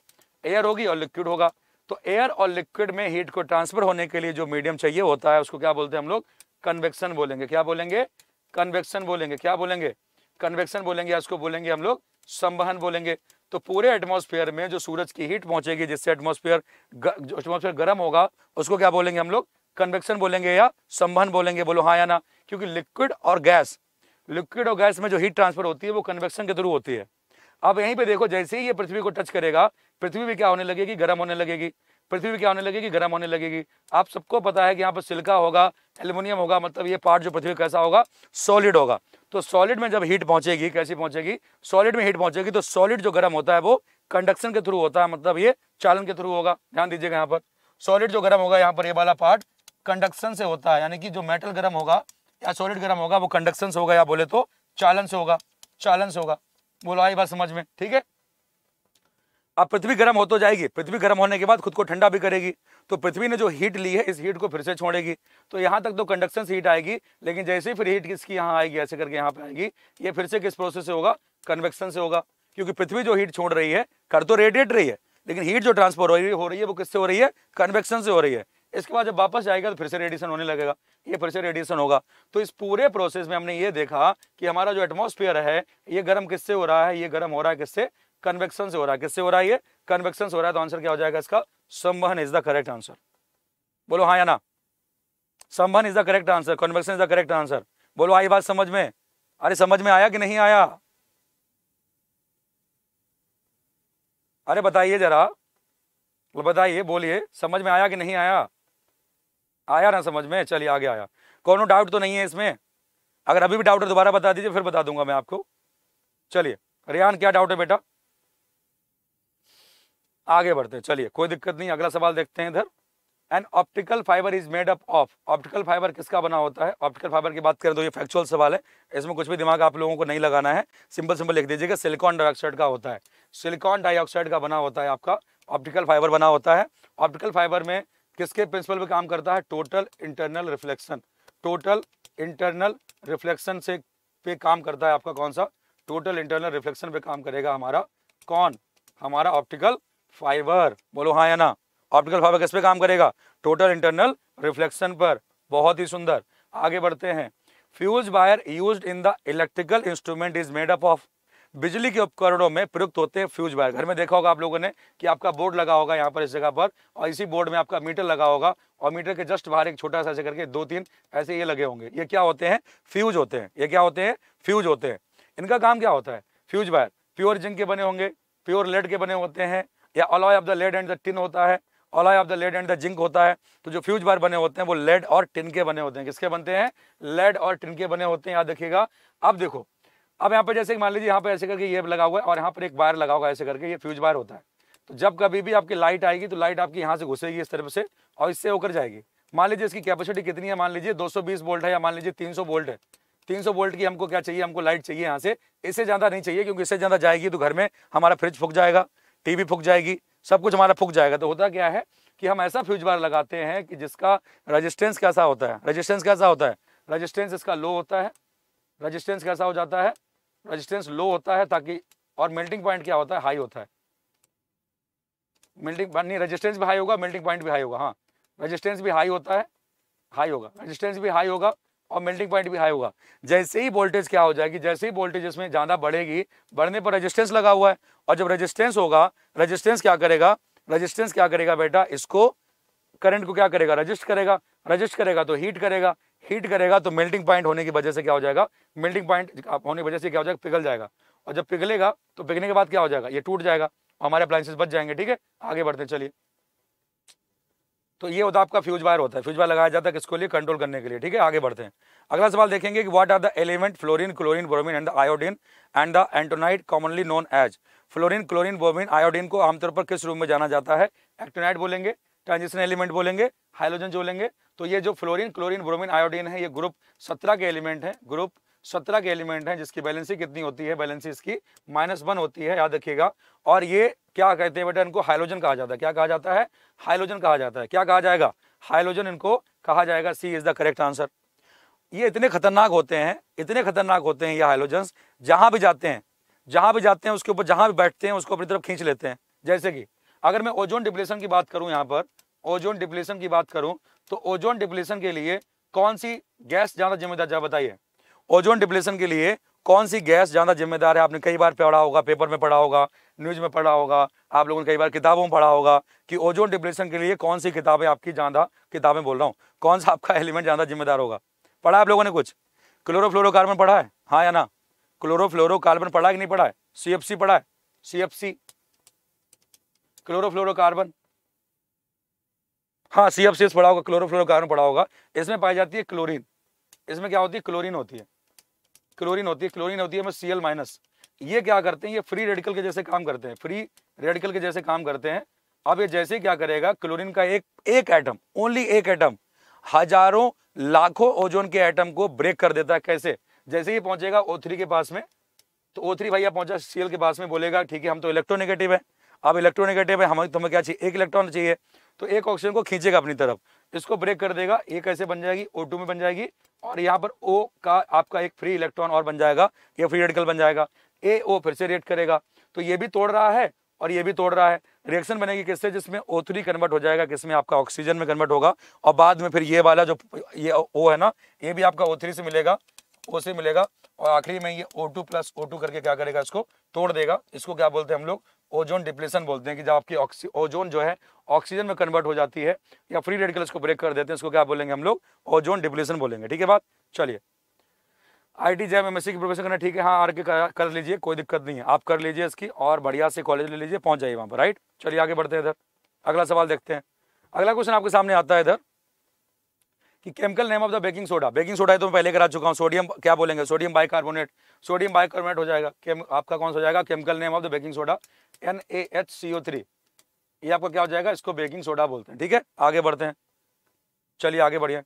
एयर होगी और लिक्विड होगा तो एयर और लिक्विड में हीट को ट्रांसफर होने के लिए जो मीडियम चाहिए होता है उसको क्या बोलते हैं हम लोग कन्वेक्शन बोलेंगे क्या बोलेंगे कन्वेक्शन बोलेंगे क्या बोलेंगे कन्वेक्शन बोलेंगे उसको बोलेंगे हम लोग संवहन बोलेंगे तो पूरे एटमोसफेयर में जो सूरज की हीट पहुंचेगी जिससे एटमोसफियर जो एटमोसफियर गर्म होगा उसको क्या बोलेंगे हम लोग कन्वेक्शन बोलेंगे या संभन बोलेंगे बोलो हाँ या ना क्योंकि लिक्विड और गैस लिक्विड और गैस में जो हीट ट्रांसफर होती है वो कन्वेक्शन के थ्रू होती है अब यहीं पे देखो जैसे ही ये पृथ्वी को टच करेगा पृथ्वी भी क्या होने लगेगी गर्म होने लगेगी पृथ्वी क्या होने लगेगी गर्म होने लगेगी आप सबको पता है कि यहाँ पर सिल्का होगा एल्यूमिनियम होगा मतलब ये पार्ट जो पृथ्वी कैसा होगा सॉलिड होगा तो सॉलिड में जब हीट पहुंचेगी कैसी पहुंचेगी सॉलिड में हीट पहुंचेगी तो सॉलिड जो गर्म होता है वो कंडक्शन के थ्रू होता है मतलब ये चालन के थ्रू होगा ध्यान दीजिएगा यहाँ पर सॉलिड जो गर्म होगा यहाँ पर ये वाला पार्ट कंडक्शन से होता है यानी कि जो मेटल गर्म होगा या सॉलिड गर्म होगा वो कंडक्शन से होगा या बोले तो चालन से होगा चालन से होगा बोलो आई बात समझ में ठीक है अब पृथ्वी गर्म हो तो जाएगी पृथ्वी गर्म होने के बाद खुद को ठंडा भी करेगी तो पृथ्वी ने जो हीट ली है इस हीट को फिर से छोड़ेगी तो यहाँ तक तो कंडक्शन हीट आएगी लेकिन जैसे ही फिर हीट किसकी यहाँ आएगी ऐसे करके यहाँ पर आएगी ये फिर से किस प्रोसेस से होगा कन्वेक्शन से होगा क्योंकि पृथ्वी जो हीट छोड़ रही है कर तो रेडिएट रही है लेकिन हीट जो ट्रांसफर हो रही हो रही है वो किससे हो रही है कन्वेक्शन से हो रही है इसके बाद जब वापस जाएगा तो फिर से रेडिएशन होने लगेगा ये फिर से रेडिएशन होगा तो इस पूरे प्रोसेस में हमने ये देखा कि हमारा जो एटमॉस्फेयर है ये गर्म किससे हो रहा है ये गर्म हो रहा है किससे कन्वेक्शन से हो रहा है किससे हो रहा है ये कन्वेक्शन हो रहा है तो आंसर क्या हो जाएगा इसका संवहन इज द करेक्ट आंसर बोलो हाँ या ना संवहन is the correct answer convection is the correct answer बोलो आई हाँ, बात समझ में अरे समझ में आया कि नहीं आया अरे बताइए जरा बताइए बोलिए समझ में आया कि नहीं आया आया ना समझ में चलिए आगे आया कोनो डाउट तो नहीं है इसमें अगर अभी भी डाउट है दोबारा बता दीजिए फिर बता दूंगा मैं आपको चलिए रेहान क्या डाउट है बेटा आगे बढ़ते हैं चलिए कोई दिक्कत नहीं अगला सवाल देखते हैं इधर and optical fibre is made up of optical fibre किसका बना होता है ऑप्टिकल फाइबर की बात करें तो ये फैक्चुअल सवाल है इसमें कुछ भी दिमाग आप लोगों को नहीं लगाना है सिंपल सिंपल लिख दीजिएगा सिलिकॉन डाइऑक्साइड का होता है सिलिकॉन डाइऑक्साइड का बना होता है आपका ऑप्टिकल फाइबर बना होता है ऑप्टिकल फाइबर में किसके प्रिंसिपल पर काम करता है total internal reflection total internal reflection से पे काम करता है आपका कौन सा टोटल इंटरनल रिफ्लेक्शन पे काम करेगा हमारा कौन हमारा ऑप्टिकल फाइबर बोलो हाँ या ना ऑप्टिकल फाइबर किस पे काम करेगा टोटल इंटरनल रिफ्लेक्शन पर बहुत ही सुंदर आगे बढ़ते हैं fuse wire use in the electrical instrument is made up of बिजली के उपकरणों में प्रयुक्त होते हैं फ्यूज वायर घर में देखा होगा आप लोगों ने कि आपका बोर्ड लगा होगा यहाँ पर इस जगह पर और इसी बोर्ड में आपका मीटर लगा होगा और मीटर के जस्ट बाहर एक छोटा सा ऐसे करके दो तीन ऐसे ये लगे होंगे ये क्या होते हैं फ्यूज होते हैं ये क्या होते हैं फ्यूज होते हैं इनका काम क्या होता है फ्यूज वायर प्योर जिंक के बने होंगे प्योर लेड के बने होते हैं या alloy of the lead and the tin होता है alloy of the lead and the zinc होता है तो जो फ्यूज बार बने होते हैं वो लेड और टिन के बने होते हैं किसके बनते हैं लेड और टिन के बने होते हैं याद रखिएगा अब देखो अब यहाँ पर जैसे मान लीजिए यहाँ पर ऐसे करके ये लगा हुआ है और यहाँ पर एक वायर लगा हुआ है ऐसे करके ये फ्यूज बार होता है तो जब कभी भी आपकी लाइट आएगी तो लाइट आपकी यहाँ से घुसेगी इस तरफ से और इससे होकर जाएगी मान लीजिए इसकी कैपेसिटी कितनी है मान लीजिए 220 वोल्ट है या मान लीजिए 300 वोल्ट है 300 वोल्ट की हमको क्या चाहिए हमको लाइट चाहिए यहाँ से इससे ज़्यादा नहीं चाहिए क्योंकि इससे ज़्यादा जाएगी तो घर में हमारा फ्रिज फूक जाएगा टीवी फूक जाएगी सब कुछ हमारा फूक जाएगा तो होता क्या है कि हम ऐसा फ्यूज बार लगाते हैं कि जिसका रजिस्टेंस कैसा होता है रजिस्टेंस कैसा होता है रजिस्टेंस इसका लो होता है रजिस्टेंस कैसा हो जाता है रजिस्टेंस लो होता है ताकि और मेल्टिंग पॉइंट क्या होता है हाई होता है मेल्टिंग नहीं रजिस्टेंस भी हाई होगा मेल्टिंग पॉइंट भी हाई होगा हाँ रजिस्टेंस भी हाई होता है हाई होगा रजिस्टेंस भी हाई होगा और मेल्टिंग पॉइंट भी हाई होगा जैसे ही वोल्टेज क्या हो जाएगी जैसे ही वोल्टेज इसमें ज़्यादा बढ़ेगी बढ़ने पर रेजिस्टेंस लगा हुआ है और जब रेजिस्टेंस होगा रेजिस्टेंस क्या करेगा रजिस्टेंस क्या करेगा बेटा इसको करंट को क्या करेगा रजिस्ट करेगा रजिस्ट करेगा तो हीट करेगा हीट करेगा तो मेल्टिंग पॉइंट होने की वजह से क्या हो जाएगा मेल्टिंग पॉइंट होने की वजह से क्या हो जाएगा पिघल जाएगा और जब पिघलेगा तो पिघलने के बाद क्या हो जाएगा ये टूट जाएगा हमारे अप्लाइंसेस बच जाएंगे ठीक है आगे बढ़ते चलिए तो ये होता है आपका फ्यूज वायर होता है फ्यूज वायर लगाया जाता है किसको लिए कंट्रोल करने के लिए ठीक है आगे बढ़ते हैं अगला सवाल देखेंगे कि what are the element fluorine chlorine bromine and the iodine and the एंटोनाइट commonly known as fluorine chlorine bromine iodine को आमतौर पर किस रूप में जाना जाता है एक्टोनाइट बोलेंगे ट्रांजिशन एलिमेंट बोलेंगे हाइड्रोजन बोलेंगे तो ये जो फ्लोरीन क्लोरीन ब्रोमीन आयोडीन है ये ग्रुप सत्रह के एलिमेंट है ग्रुप सत्रह के एलिमेंट हैं जिसकी बैलेंसी कितनी होती है बैलेंसी इसकी माइनस वन होती है याद रखिएगा और ये क्या कहते हैं बेटा इनको हाइलोजन कहा जाता है क्या कहा जाता है हाइलोजन कहा जाता है क्या कहा जाएगा हाइलोजन इनको कहा जाएगा C is the correct answer ये इतने खतरनाक होते हैं इतने खतरनाक होते हैं ये हाइलोजन जहाँ भी जाते हैं जहाँ भी जाते हैं उसके ऊपर जहाँ भी बैठते हैं उसको अपनी तरफ खींच लेते हैं जैसे कि अगर मैं ओजोन डिप्लेशन की बात करूँ यहाँ पर ओजोन डिप्लेशन की बात करूँ तो ओजोन डिप्लेशन के लिए कौन सी गैस ज़्यादा जिम्मेदार बताइए ओजोन डिप्लेशन के लिए कौन सी गैस ज़्यादा जिम्मेदार है आपने कई बार पढ़ा होगा पेपर में पढ़ा होगा न्यूज़ में पढ़ा होगा आप लोगों ने कई बार किताबों में पढ़ा होगा कि ओजोन डिप्लेशन के लिए कौन सी किताबें आपकी ज़्यादा किताबें बोल रहा हूँ कौन सा आपका एलिमेंट ज़्यादा जिम्मेदार होगा पढ़ा आप लोगों ने कुछ क्लोरोफ्लोरोकार्बन पढ़ा है हाँ या ना क्लोरोफ्लोरोकार्बन पढ़ा कि नहीं पढ़ा है सी पढ़ा है सी क्लोरोफ्लोरोकार्बन हाँ सी पढ़ा होगा क्लोरोफ्लोरोकार्बन पढ़ा होगा इसमें पाई जाती है क्लोरीन इसमें क्या होती है क्लोरीन होती है क्लोरीन होती है क्लोरीन होती है सी एल माइनस ये क्या करते हैं ये फ्री रेडिकल के जैसे काम करते हैं फ्री रेडिकल के जैसे काम करते हैं अब ये जैसे क्या करेगा क्लोरीन का एक एक एटम ओनली एक एटम हजारों लाखों ओजोन के एटम को ब्रेक कर देता है कैसे जैसे ही पहुंचेगा ओ के पास में तो ओ भैया पहुंचा सीएल के पास में बोलेगा ठीक है हम तो इलेक्ट्रोनेगेटिव है अब इलेक्ट्रोनेगेटिव है हमें तुम्हें क्या चाहिए एक इलेक्ट्रॉन चाहिए तो एक ऑक्सीजन को खींचेगा अपनी तरफ इसको ब्रेक कर देगा ये कैसे बन जाएगी ओ में बन जाएगी और यहाँ पर ओ का आपका एक फ्री इलेक्ट्रॉन और बन जाएगा ये फ्री रेडिकल बन जाएगा ए ओ फिर से रिएक्ट करेगा तो ये भी तोड़ रहा है और ये भी तोड़ रहा है रिएक्शन बनेगी किससे जिसमें ओ थ्री कन्वर्ट हो जाएगा किसमें आपका ऑक्सीजन में कन्वर्ट होगा और बाद में फिर ये वाला जो ये ओ है ना ये भी आपका ओ थ्री से मिलेगा ओ से मिलेगा और आखिरी में ये O two plus O two करके क्या करेगा इसको तोड़ देगा इसको क्या बोलते हैं हम लोग ओजोन डिप्लेशन बोलते हैं कि जब आपकी ऑक्सी ओजोन जो है ऑक्सीजन में कन्वर्ट हो जाती है या फ्री रेडिकल्स को ब्रेक कर देते हैं उसको क्या बोलेंगे हम लोग ओजोन डिप्लेशन बोलेंगे ठीक है बात चलिए आई टी जैम एम की प्रोफेशन करना ठीक है हाँ आर के कर लीजिए कोई दिक्कत नहीं है आप कर लीजिए इसकी और बढ़िया से कॉलेज ले लीजिए पहुँच जाइए वहाँ पर राइट चलिए आगे बढ़ते हैं इधर अगला सवाल देखते हैं अगला क्वेश्चन आपके सामने आता है इधर कि chemical name of the baking soda baking soda है तो मैं पहले करा चुका हूँ सोडियम क्या बोलेंगे सोडियम बाइकार्बोनेट सोडियम बाइकार्बोनेट हो जाएगा केम, आपका कौन सा हो जाएगा chemical name of the baking soda N A H C O three ये आपका क्या हो जाएगा इसको बेकिंग सोडा बोलते हैं ठीक है आगे बढ़ते हैं चलिए आगे बढ़िए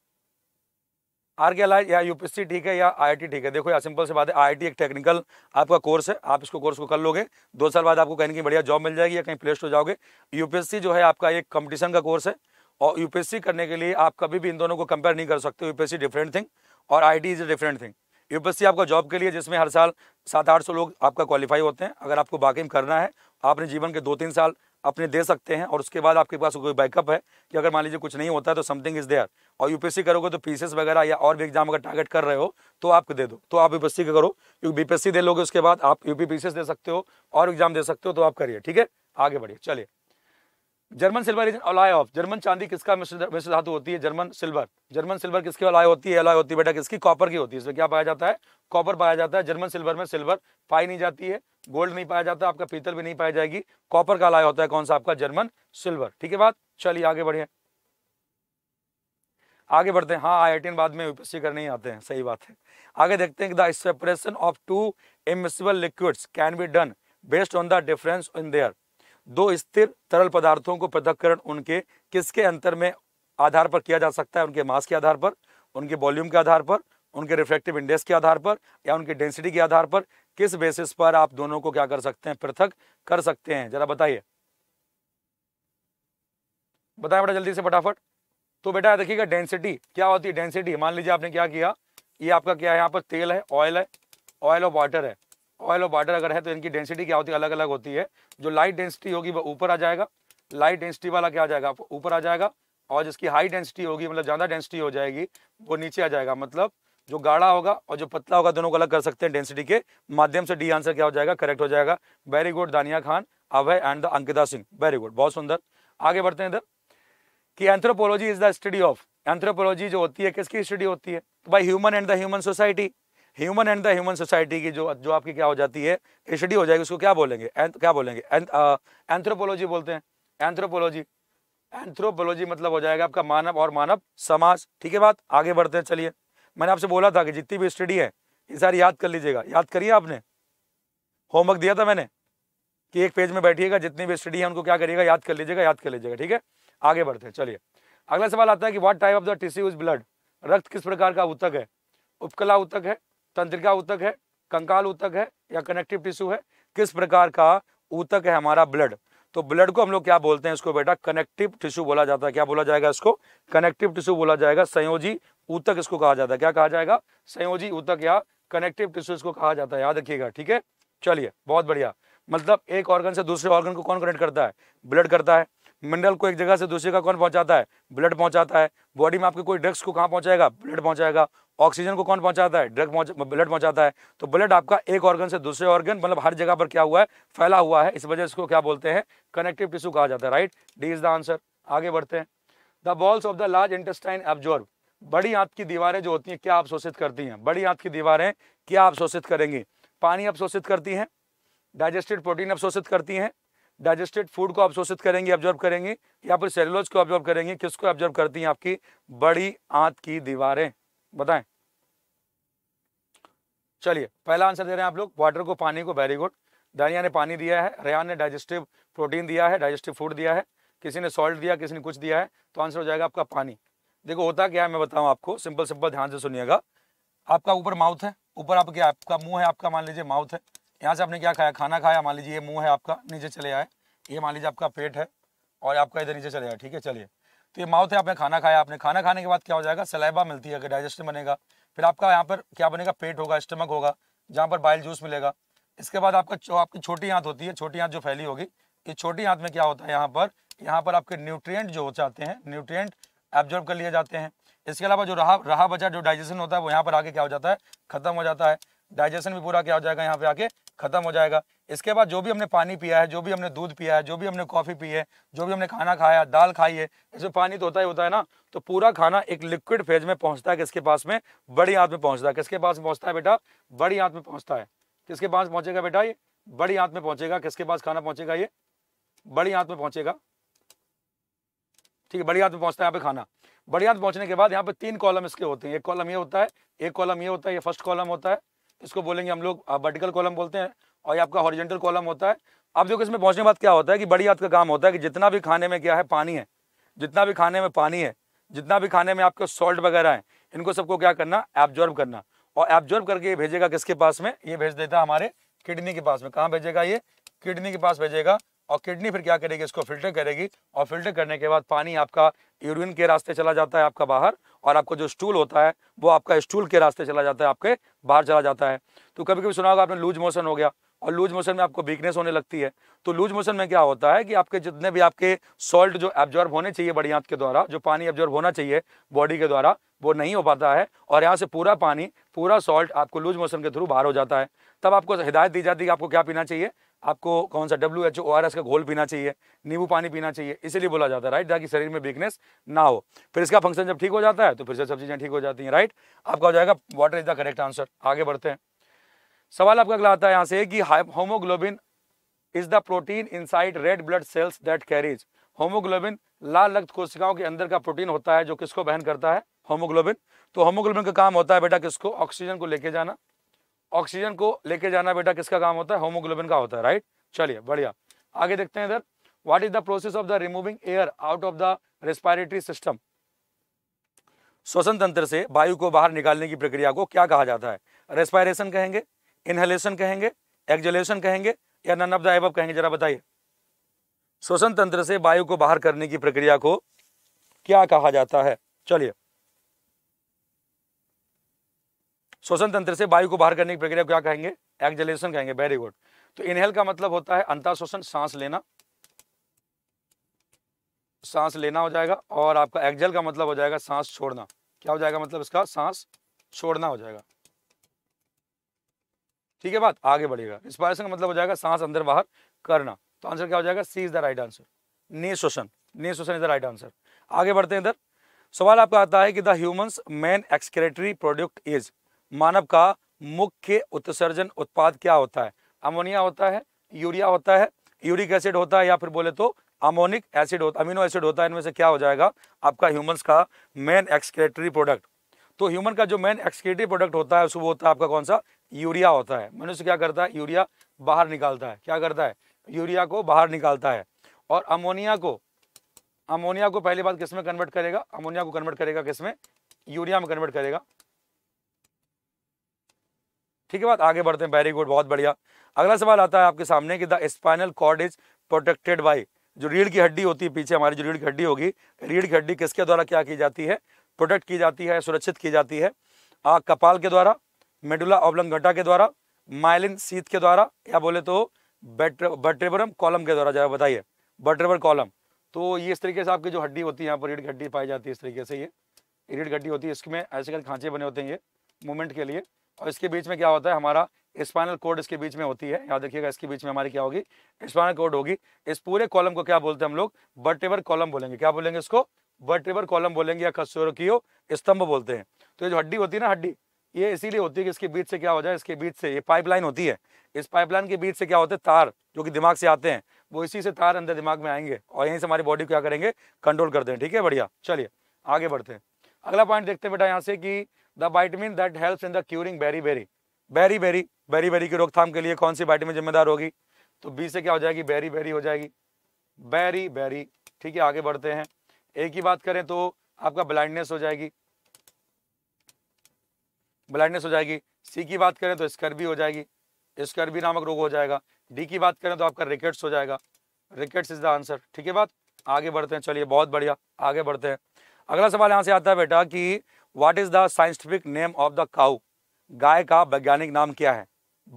आर के अलाइज या यूपीएससी ठीक है या आई ठीक है देखो यार सिंपल से बात है आई एक टेक्निकल आपका कोर्स है आप इसको कोर्स को कर लोगे दो साल बाद आपको कहीं कहीं बढ़िया जॉब मिल जाएगी या कहीं प्लेस हो जाओगे यूपीएससी जो है आपका एक कंपटीशन का कोर्स है और यूपीएससी करने के लिए आप कभी भी इन दोनों को कंपेयर नहीं कर सकते यूपीएससी डिफरेंट थिंग और I is a different thing UPSC आपका जॉब के लिए जिसमें हर साल सात आठ सौ लोग आपका क्वालिफाई होते हैं अगर आपको बाकी में करना है आपने जीवन के दो तीन साल अपने दे सकते हैं और उसके बाद आपके पास कोई बैकअप है कि अगर मान लीजिए कुछ नहीं होता है तो समथिंग इज़ देयर और यूपीएससी करोगे तो पीसीएस वगैरह या और भी एग्जाम अगर टारगेट कर रहे हो तो आपको दे दो तो आप यूपीएससी का करो क्योंकि बीपीएससी दे लोगे उसके बाद आप यूपी पीसीएस दे सकते हो और एग्जाम दे सकते हो तो आप करिए ठीक है आगे बढ़िए चलिए German silver is alloy of German चांदी किसका मिश्र धातु होती है जर्मन सिल्वर जर्मन सिल्वर किसके अलाय होती है अलाय होती है बेटा किसकी कॉपर की होती है इसमें क्या पाया जाता है कॉपर पाया जाता है जर्मन सिल्वर में सिल्वर पाई नहीं जाती है गोल्ड नहीं पाया जाता आपका पीतल भी नहीं पाया जाएगी कॉपर का अलाय होता है कौन सा आपका जर्मन सिल्वर ठीक है बात चलिए आगे बढ़े आगे बढ़ते हैं हाँ आई बाद में यूपीएससी करने ही आते हैं सही बात है आगे देखते हैं कि the separation of two immiscible liquids can be done based on the difference in their दो स्थिर तरल पदार्थों को पृथककरण उनके किसके अंतर में आधार पर किया जा सकता है उनके मास के आधार पर उनके वॉल्यूम के आधार पर उनके रिफ्लेक्टिव इंडेक्स के आधार पर या उनके डेंसिटी के आधार पर किस बेसिस पर आप दोनों को क्या कर सकते हैं पृथक कर सकते हैं जरा बताइए बताएं बेटा जल्दी से फटाफट तो बेटा देखिएगा डेंसिटी क्या होती है डेंसिटी मान लीजिए आपने क्या किया ये आपका क्या है यहाँ पर तेल है ऑयल है ऑयल और वाटर है ऑयल और वाटर अगर है तो इनकी डेंसिटी क्या होती है अलग अलग होती है जो लाइट डेंसिटी होगी वो ऊपर आ जाएगा लाइट डेंसिटी वाला क्या आ जाएगा ऊपर आ जाएगा और जिसकी हाई डेंसिटी होगी मतलब ज़्यादा डेंसिटी हो जाएगी वो नीचे आ जाएगा मतलब जो गाढ़ा होगा और जो पतला होगा दोनों को अलग कर सकते हैं डेंसिटी के माध्यम से डी आंसर क्या हो जाएगा करेक्ट हो जाएगा very good Dania Khan Abhay and the Ankita Singh very good बहुत सुंदर आगे बढ़ते हैं इधर कि anthropology is the study of anthropology जो होती है किसकी स्टडी होती है by human and the human society human and the human society की जो जो आपकी क्या हो जाती है एसडी हो जाएगी उसको क्या बोलेंगे एंथ, क्या बोलेंगे एंथ्रोपोलॉजी uh, बोलते हैं एंथ्रोपोलॉजी एंथ्रोपोलॉजी मतलब हो जाएगा आपका मानव और मानव समाज ठीक है बात आगे बढ़ते हैं चलिए मैंने आपसे बोला था कि जितनी भी स्टडी है ये सारी याद कर लीजिएगा याद करिए आपने होमवर्क दिया था मैंने कि एक पेज में बैठिएगा जितनी भी स्टडी है उनको क्या करिएगा याद कर लीजिएगा याद कर लीजिएगा ठीक है आगे बढ़ते हैं चलिए अगला सवाल आता है कि what type of the tissue is blood रक्त किस प्रकार का उतक है उपकला उतक है तंत्रिका ऊतक है कंकाल ऊतक है या कनेक्टिव टिश्यू है किस प्रकार का ऊतक है हमारा ब्लड तो ब्लड को हम लोग क्या बोलते हैं इसको बेटा कनेक्टिव टिश्यू बोला जाता है क्या बोला जाएगा इसको कनेक्टिव टिश्यू बोला जाएगा संयोजी ऊतक इसको कहा जाता है क्या कहा जाएगा संयोजी ऊतक या कनेक्टिव टिश्यू इसको कहा जाता है याद रखिएगा ठीक है चलिए बहुत बढ़िया मतलब एक ऑर्गन से दूसरे ऑर्गन को कौन कनेक्ट करता है ब्लड करता है मिनरल को एक जगह से दूसरे का कौन पहुंचाता है ब्लड पहुंचाता है बॉडी में आपके कोई ड्रग्स को कहाँ पहुंचाएगा ब्लड पहुंचाएगा ऑक्सीजन को कौन पहुंचाता है ड्रग ब्लड पहुंचाता है तो ब्लड आपका एक ऑर्गन से दूसरे ऑर्गन मतलब हर जगह पर क्या हुआ है फैला हुआ है इस वजह से इसको क्या बोलते हैं कनेक्टिव टिश्यू कहा जाता है right D is the answer आगे बढ़ते हैं the walls of the large intestine absorb बड़ी आंत की दीवारें जो होती हैं क्या आप शोषित करती हैं बड़ी आंत की दीवारें क्या आप शोषित करेंगी पानी आप शोषित करती हैं डाइजेस्टेड प्रोटीन आप शोषित करती हैं डाइजेस्टेड फूड को आप शोषित करेंगी ऑब्जॉर्व करेंगी या फिर सेलोज को ऑब्जॉर्व करेंगी किसको ऑब्जॉर्व करती हैं आपकी बड़ी आंत की दीवारें बताएं चलिए पहला आंसर दे रहे हैं आप लोग वाटर को पानी को वेरी गुड दानिया ने पानी दिया है रेहान ने डाइजेस्टिव प्रोटीन दिया है डाइजेस्टिव फूड दिया है किसी ने सॉल्ट दिया किसी ने कुछ दिया है तो आंसर हो जाएगा आपका पानी देखो होता क्या है मैं बताऊँ आपको सिंपल सिंपल ध्यान से सुनिएगा आपका ऊपर माउथ है ऊपर आपके आपका मुंह है आपका मान लीजिए माउथ है यहाँ से आपने क्या खाया खाना खाया मान लीजिए ये मुंह है आपका नीचे चले आए ये मान लीजिए आपका पेट है और आपका इधर नीचे चले आए ठीक है चलिए तो ये माउथ है आपने खाना खाया आपने खाना खाने के बाद क्या हो जाएगा सलाइबा मिलती है डाइजेस्टिव बनेगा फिर आपका यहाँ पर क्या बनेगा पेट होगा स्टमक होगा जहाँ पर बाइल जूस मिलेगा इसके बाद आपका जो आपकी छोटी आंत होती है छोटी आंत जो फैली होगी ये छोटी आंत में क्या होता है यहाँ पर यहाँ पर आपके न्यूट्रिएंट जो हो चाहते हैं न्यूट्रिएंट एब्जॉर्ब कर लिए जाते हैं इसके अलावा जो रहा रहा बचा जो डाइजेशन होता है वो यहाँ पर आके क्या हो जाता है खत्म हो जाता है डाइजेशन भी पूरा क्या हो जाएगा यहाँ पे आके खत्म हो जाएगा इसके बाद जो भी हमने पानी पिया है जो भी हमने दूध पिया है जो भी हमने कॉफ़ी पी है जो भी हमने खाना खाया दाल खाई है इसमें पानी तो होता ही होता है ना तो पूरा खाना एक लिक्विड फेज में पहुंचता है किसके पास में बड़ी आंत में पहुंचता है किसके पास पहुंचता है बेटा बड़ी आंत में पहुंचता है किसके पास पहुंचेगा बेटा ये बड़ी आंत में पहुंचेगा किसके पास खाना पहुंचेगा ये बड़ी आंत में पहुंचेगा ठीक है बड़ी आंत में पहुंचता है यहाँ पे खाना बड़ी आंत पहुंचने के बाद यहाँ पे तीन कॉलम इसके होते हैं एक कॉलम ये होता है एक कॉलम ये होता है ये फर्स्ट कॉलम होता है इसको बोलेंगे हम लोग वर्टिकल कॉलम बोलते हैं और ये आपका हॉरिजेंटल कॉलम होता है अब देखो इसमें पहुंचने के बाद क्या होता है कि बड़ी हाथ का काम होता है कि जितना भी खाने में क्या है पानी है जितना भी खाने में पानी है जितना भी खाने में आपके सॉल्ट वगैरह है इनको सबको क्या करना एब्जॉर्ब करना और एब्जॉर्ब करके ये भेजेगा किसके पास में ये भेज देता है हमारे किडनी के पास में कहाँ भेजेगा ये किडनी के पास भेजेगा और किडनी फिर क्या करेगी इसको फिल्टर करेगी और फिल्टर करने के बाद पानी आपका यूरिन के रास्ते चला जाता है आपका बाहर और आपको जो स्टूल होता है वो आपका स्टूल के रास्ते चला जाता है आपके बाहर चला जाता है तो कभी कभी सुना होगा आपने लूज मोशन हो गया और लूज मोशन में आपको वीकनेस होने लगती है तो लूज मोशन में क्या होता है कि आपके जितने भी आपके सॉल्ट जो एब्जॉर्ब होने चाहिए बड़ी आंत के द्वारा जो पानी एब्जॉर्ब होना चाहिए बॉडी के द्वारा वो नहीं हो पाता है और यहाँ से पूरा पानी पूरा सॉल्ट आपको लूज मोशन के थ्रू बाहर हो जाता है तब आपको हिदायत दी जाती है कि आपको क्या पीना चाहिए आपको कौन सा W H O R S का घोल पीना चाहिए नींबू पानी पीना चाहिए इसीलिए बोला जाता है राइट ताकि शरीर में वीकनेस ना हो फिर इसका फंक्शन जब ठीक हो जाता है तो फिर से सब चीज़ें ठीक हो जाती हैं राइट आपका हो जाएगा water is the correct answer आगे बढ़ते हैं सवाल आपका अगला आता है यहाँ से कि haemoglobin is the protein side red blood cells that carries haemoglobin लाल रक्त कोशिकाओं के अंदर का प्रोटीन होता है जो किसको बहन करता है होमोग्लोबिन तो होमोग्लोबिन का काम होता है बेटा किसको ऑक्सीजन को लेके जाना ऑक्सीजन को लेके जाना बेटा किसका काम होता है होमोग्लोबिन का होता है राइट चलिए बढ़िया आगे देखते हैं इधर what is the process of the removing air out of the respiratory system श्वसन तंत्र से वायु को बाहर निकालने की प्रक्रिया को क्या कहा जाता है रेस्पायरेशन कहेंगे इनहेलेशन कहेंगे एक्जलेशन कहेंगे या नन ऑफ द एबव कहेंगे जरा बताइए श्वसन तंत्र से वायु को बाहर करने की प्रक्रिया को क्या कहा जाता है चलिए श्वसन तंत्र से वायु को बाहर करने की प्रक्रिया क्या कहेंगे एक्जलेशन कहेंगे वेरी गुड तो इनहेल का मतलब होता है अंता श्वसन सांस लेना सांस लेना हो जाएगा और आपका एक्जल का मतलब हो जाएगा सांस छोड़ना क्या हो जाएगा मतलब इसका सांस छोड़ना हो जाएगा ठीक है बात आगे बढ़ेगा इंस्पायरेशन का मतलब हो जाएगा सांस अंदर बाहर करना तो आंसर क्या हो जाएगा C is the right answer ने शोषण ने शोषण इज द राइट आंसर आगे बढ़ते हैं इधर सवाल आपका आता है कि the humans main excretory product is मानव का मुख्य उत्सर्जन उत्पाद क्या होता है अमोनिया होता है यूरिया होता है यूरिक एसिड होता है या फिर बोले तो अमोनिक एसिड होता अमीनो एसिड होता है इनमें से क्या हो जाएगा आपका ह्यूमंस का मेन एक्सक्रेटरी प्रोडक्ट तो ह्यूमन का जो मेन एक्सक्रेटरी प्रोडक्ट होता है वो होता है आपका कौन सा यूरिया होता है मनुष्य क्या करता है यूरिया बाहर निकालता है क्या करता है यूरिया को बाहर निकालता है और अमोनिया को अमोनिया को पहली बात किसमें कन्वर्ट करेगा अमोनिया को कन्वर्ट करेगा किसमें यूरिया में कन्वर्ट करेगा ठीक है बात आगे बढ़ते हैं वेरी गुड बहुत बढ़िया अगला सवाल आता है आपके सामने कि the spinal cord is protected by जो रीढ़ की हड्डी होती है पीछे हमारी जो रीढ़ की हड्डी होगी रीढ़ की हड्डी किसके द्वारा क्या की जाती है प्रोटेक्ट की जाती है सुरक्षित की जाती है आ, कपाल के द्वारा मेडुला ओबलंगटा के द्वारा माइलिन सीत के द्वारा या बोले तो बटरेबरम कॉलम के द्वारा जरा बताइए बटरेबर कॉलम तो ये इस तरीके से आपकी जो हड्डी होती है यहाँ पर रीढ़ की हड्डी पाई जाती है इस तरीके से ये रीढ़ हड्डी होती है इसमें ऐसे कर खांचे बने होते हैं ये मूवमेंट के लिए और इसके बीच में क्या होता है हमारा स्पाइनल कोड इसके बीच में होती है याद रखिएगा इसके बीच में हमारी क्या होगी स्पाइनल कोड होगी इस पूरे कॉलम को क्या बोलते हैं हम लोग बटेवर कॉलम बोलेंगे क्या बोलेंगे इसको बटेवर कॉलम बोलेंगे या की स्तंभ बोलते हैं तो ये जो हड्डी होती है ना हड्डी ये इसीलिए होती है कि इसके बीच से क्या हो जाए इसके बीच से ये पाइपलाइन होती है इस पाइपलाइन के बीच से क्या होते हैं तार जो कि दिमाग से आते हैं वो इसी से तार अंदर दिमाग में आएंगे और यहीं से हमारी बॉडी क्या करेंगे कंट्रोल करते हैं ठीक है बढ़िया चलिए आगे बढ़ते हैं अगला पॉइंट देखते हैं बेटा यहाँ से कि the vitamin that helps in the curing berry berry berry berry berry beriberi की रोकथाम के लिए कौन सी वाइटमिन जिम्मेदार होगी तो बी से क्या हो जाएगी बेरी बेरी हो जाएगी बेरी बेरी ठीक है आगे बढ़ते हैं ए की बात करें तो आपका ब्लाइंडनेस हो जाएगी ब्लाइंडनेस हो जाएगी सी की बात करें तो स्कर्बी हो जाएगी स्कर्बी नामक रोग हो जाएगा डी की बात करें तो आपका रिकेट्स हो जाएगा रिकेट्स इज द आंसर ठीक है बात आगे बढ़ते हैं चलिए बहुत बढ़िया आगे बढ़ते हैं अगला सवाल यहाँ से आता है बेटा कि what is the scientific name of the cow गाय का वैज्ञानिक नाम क्या है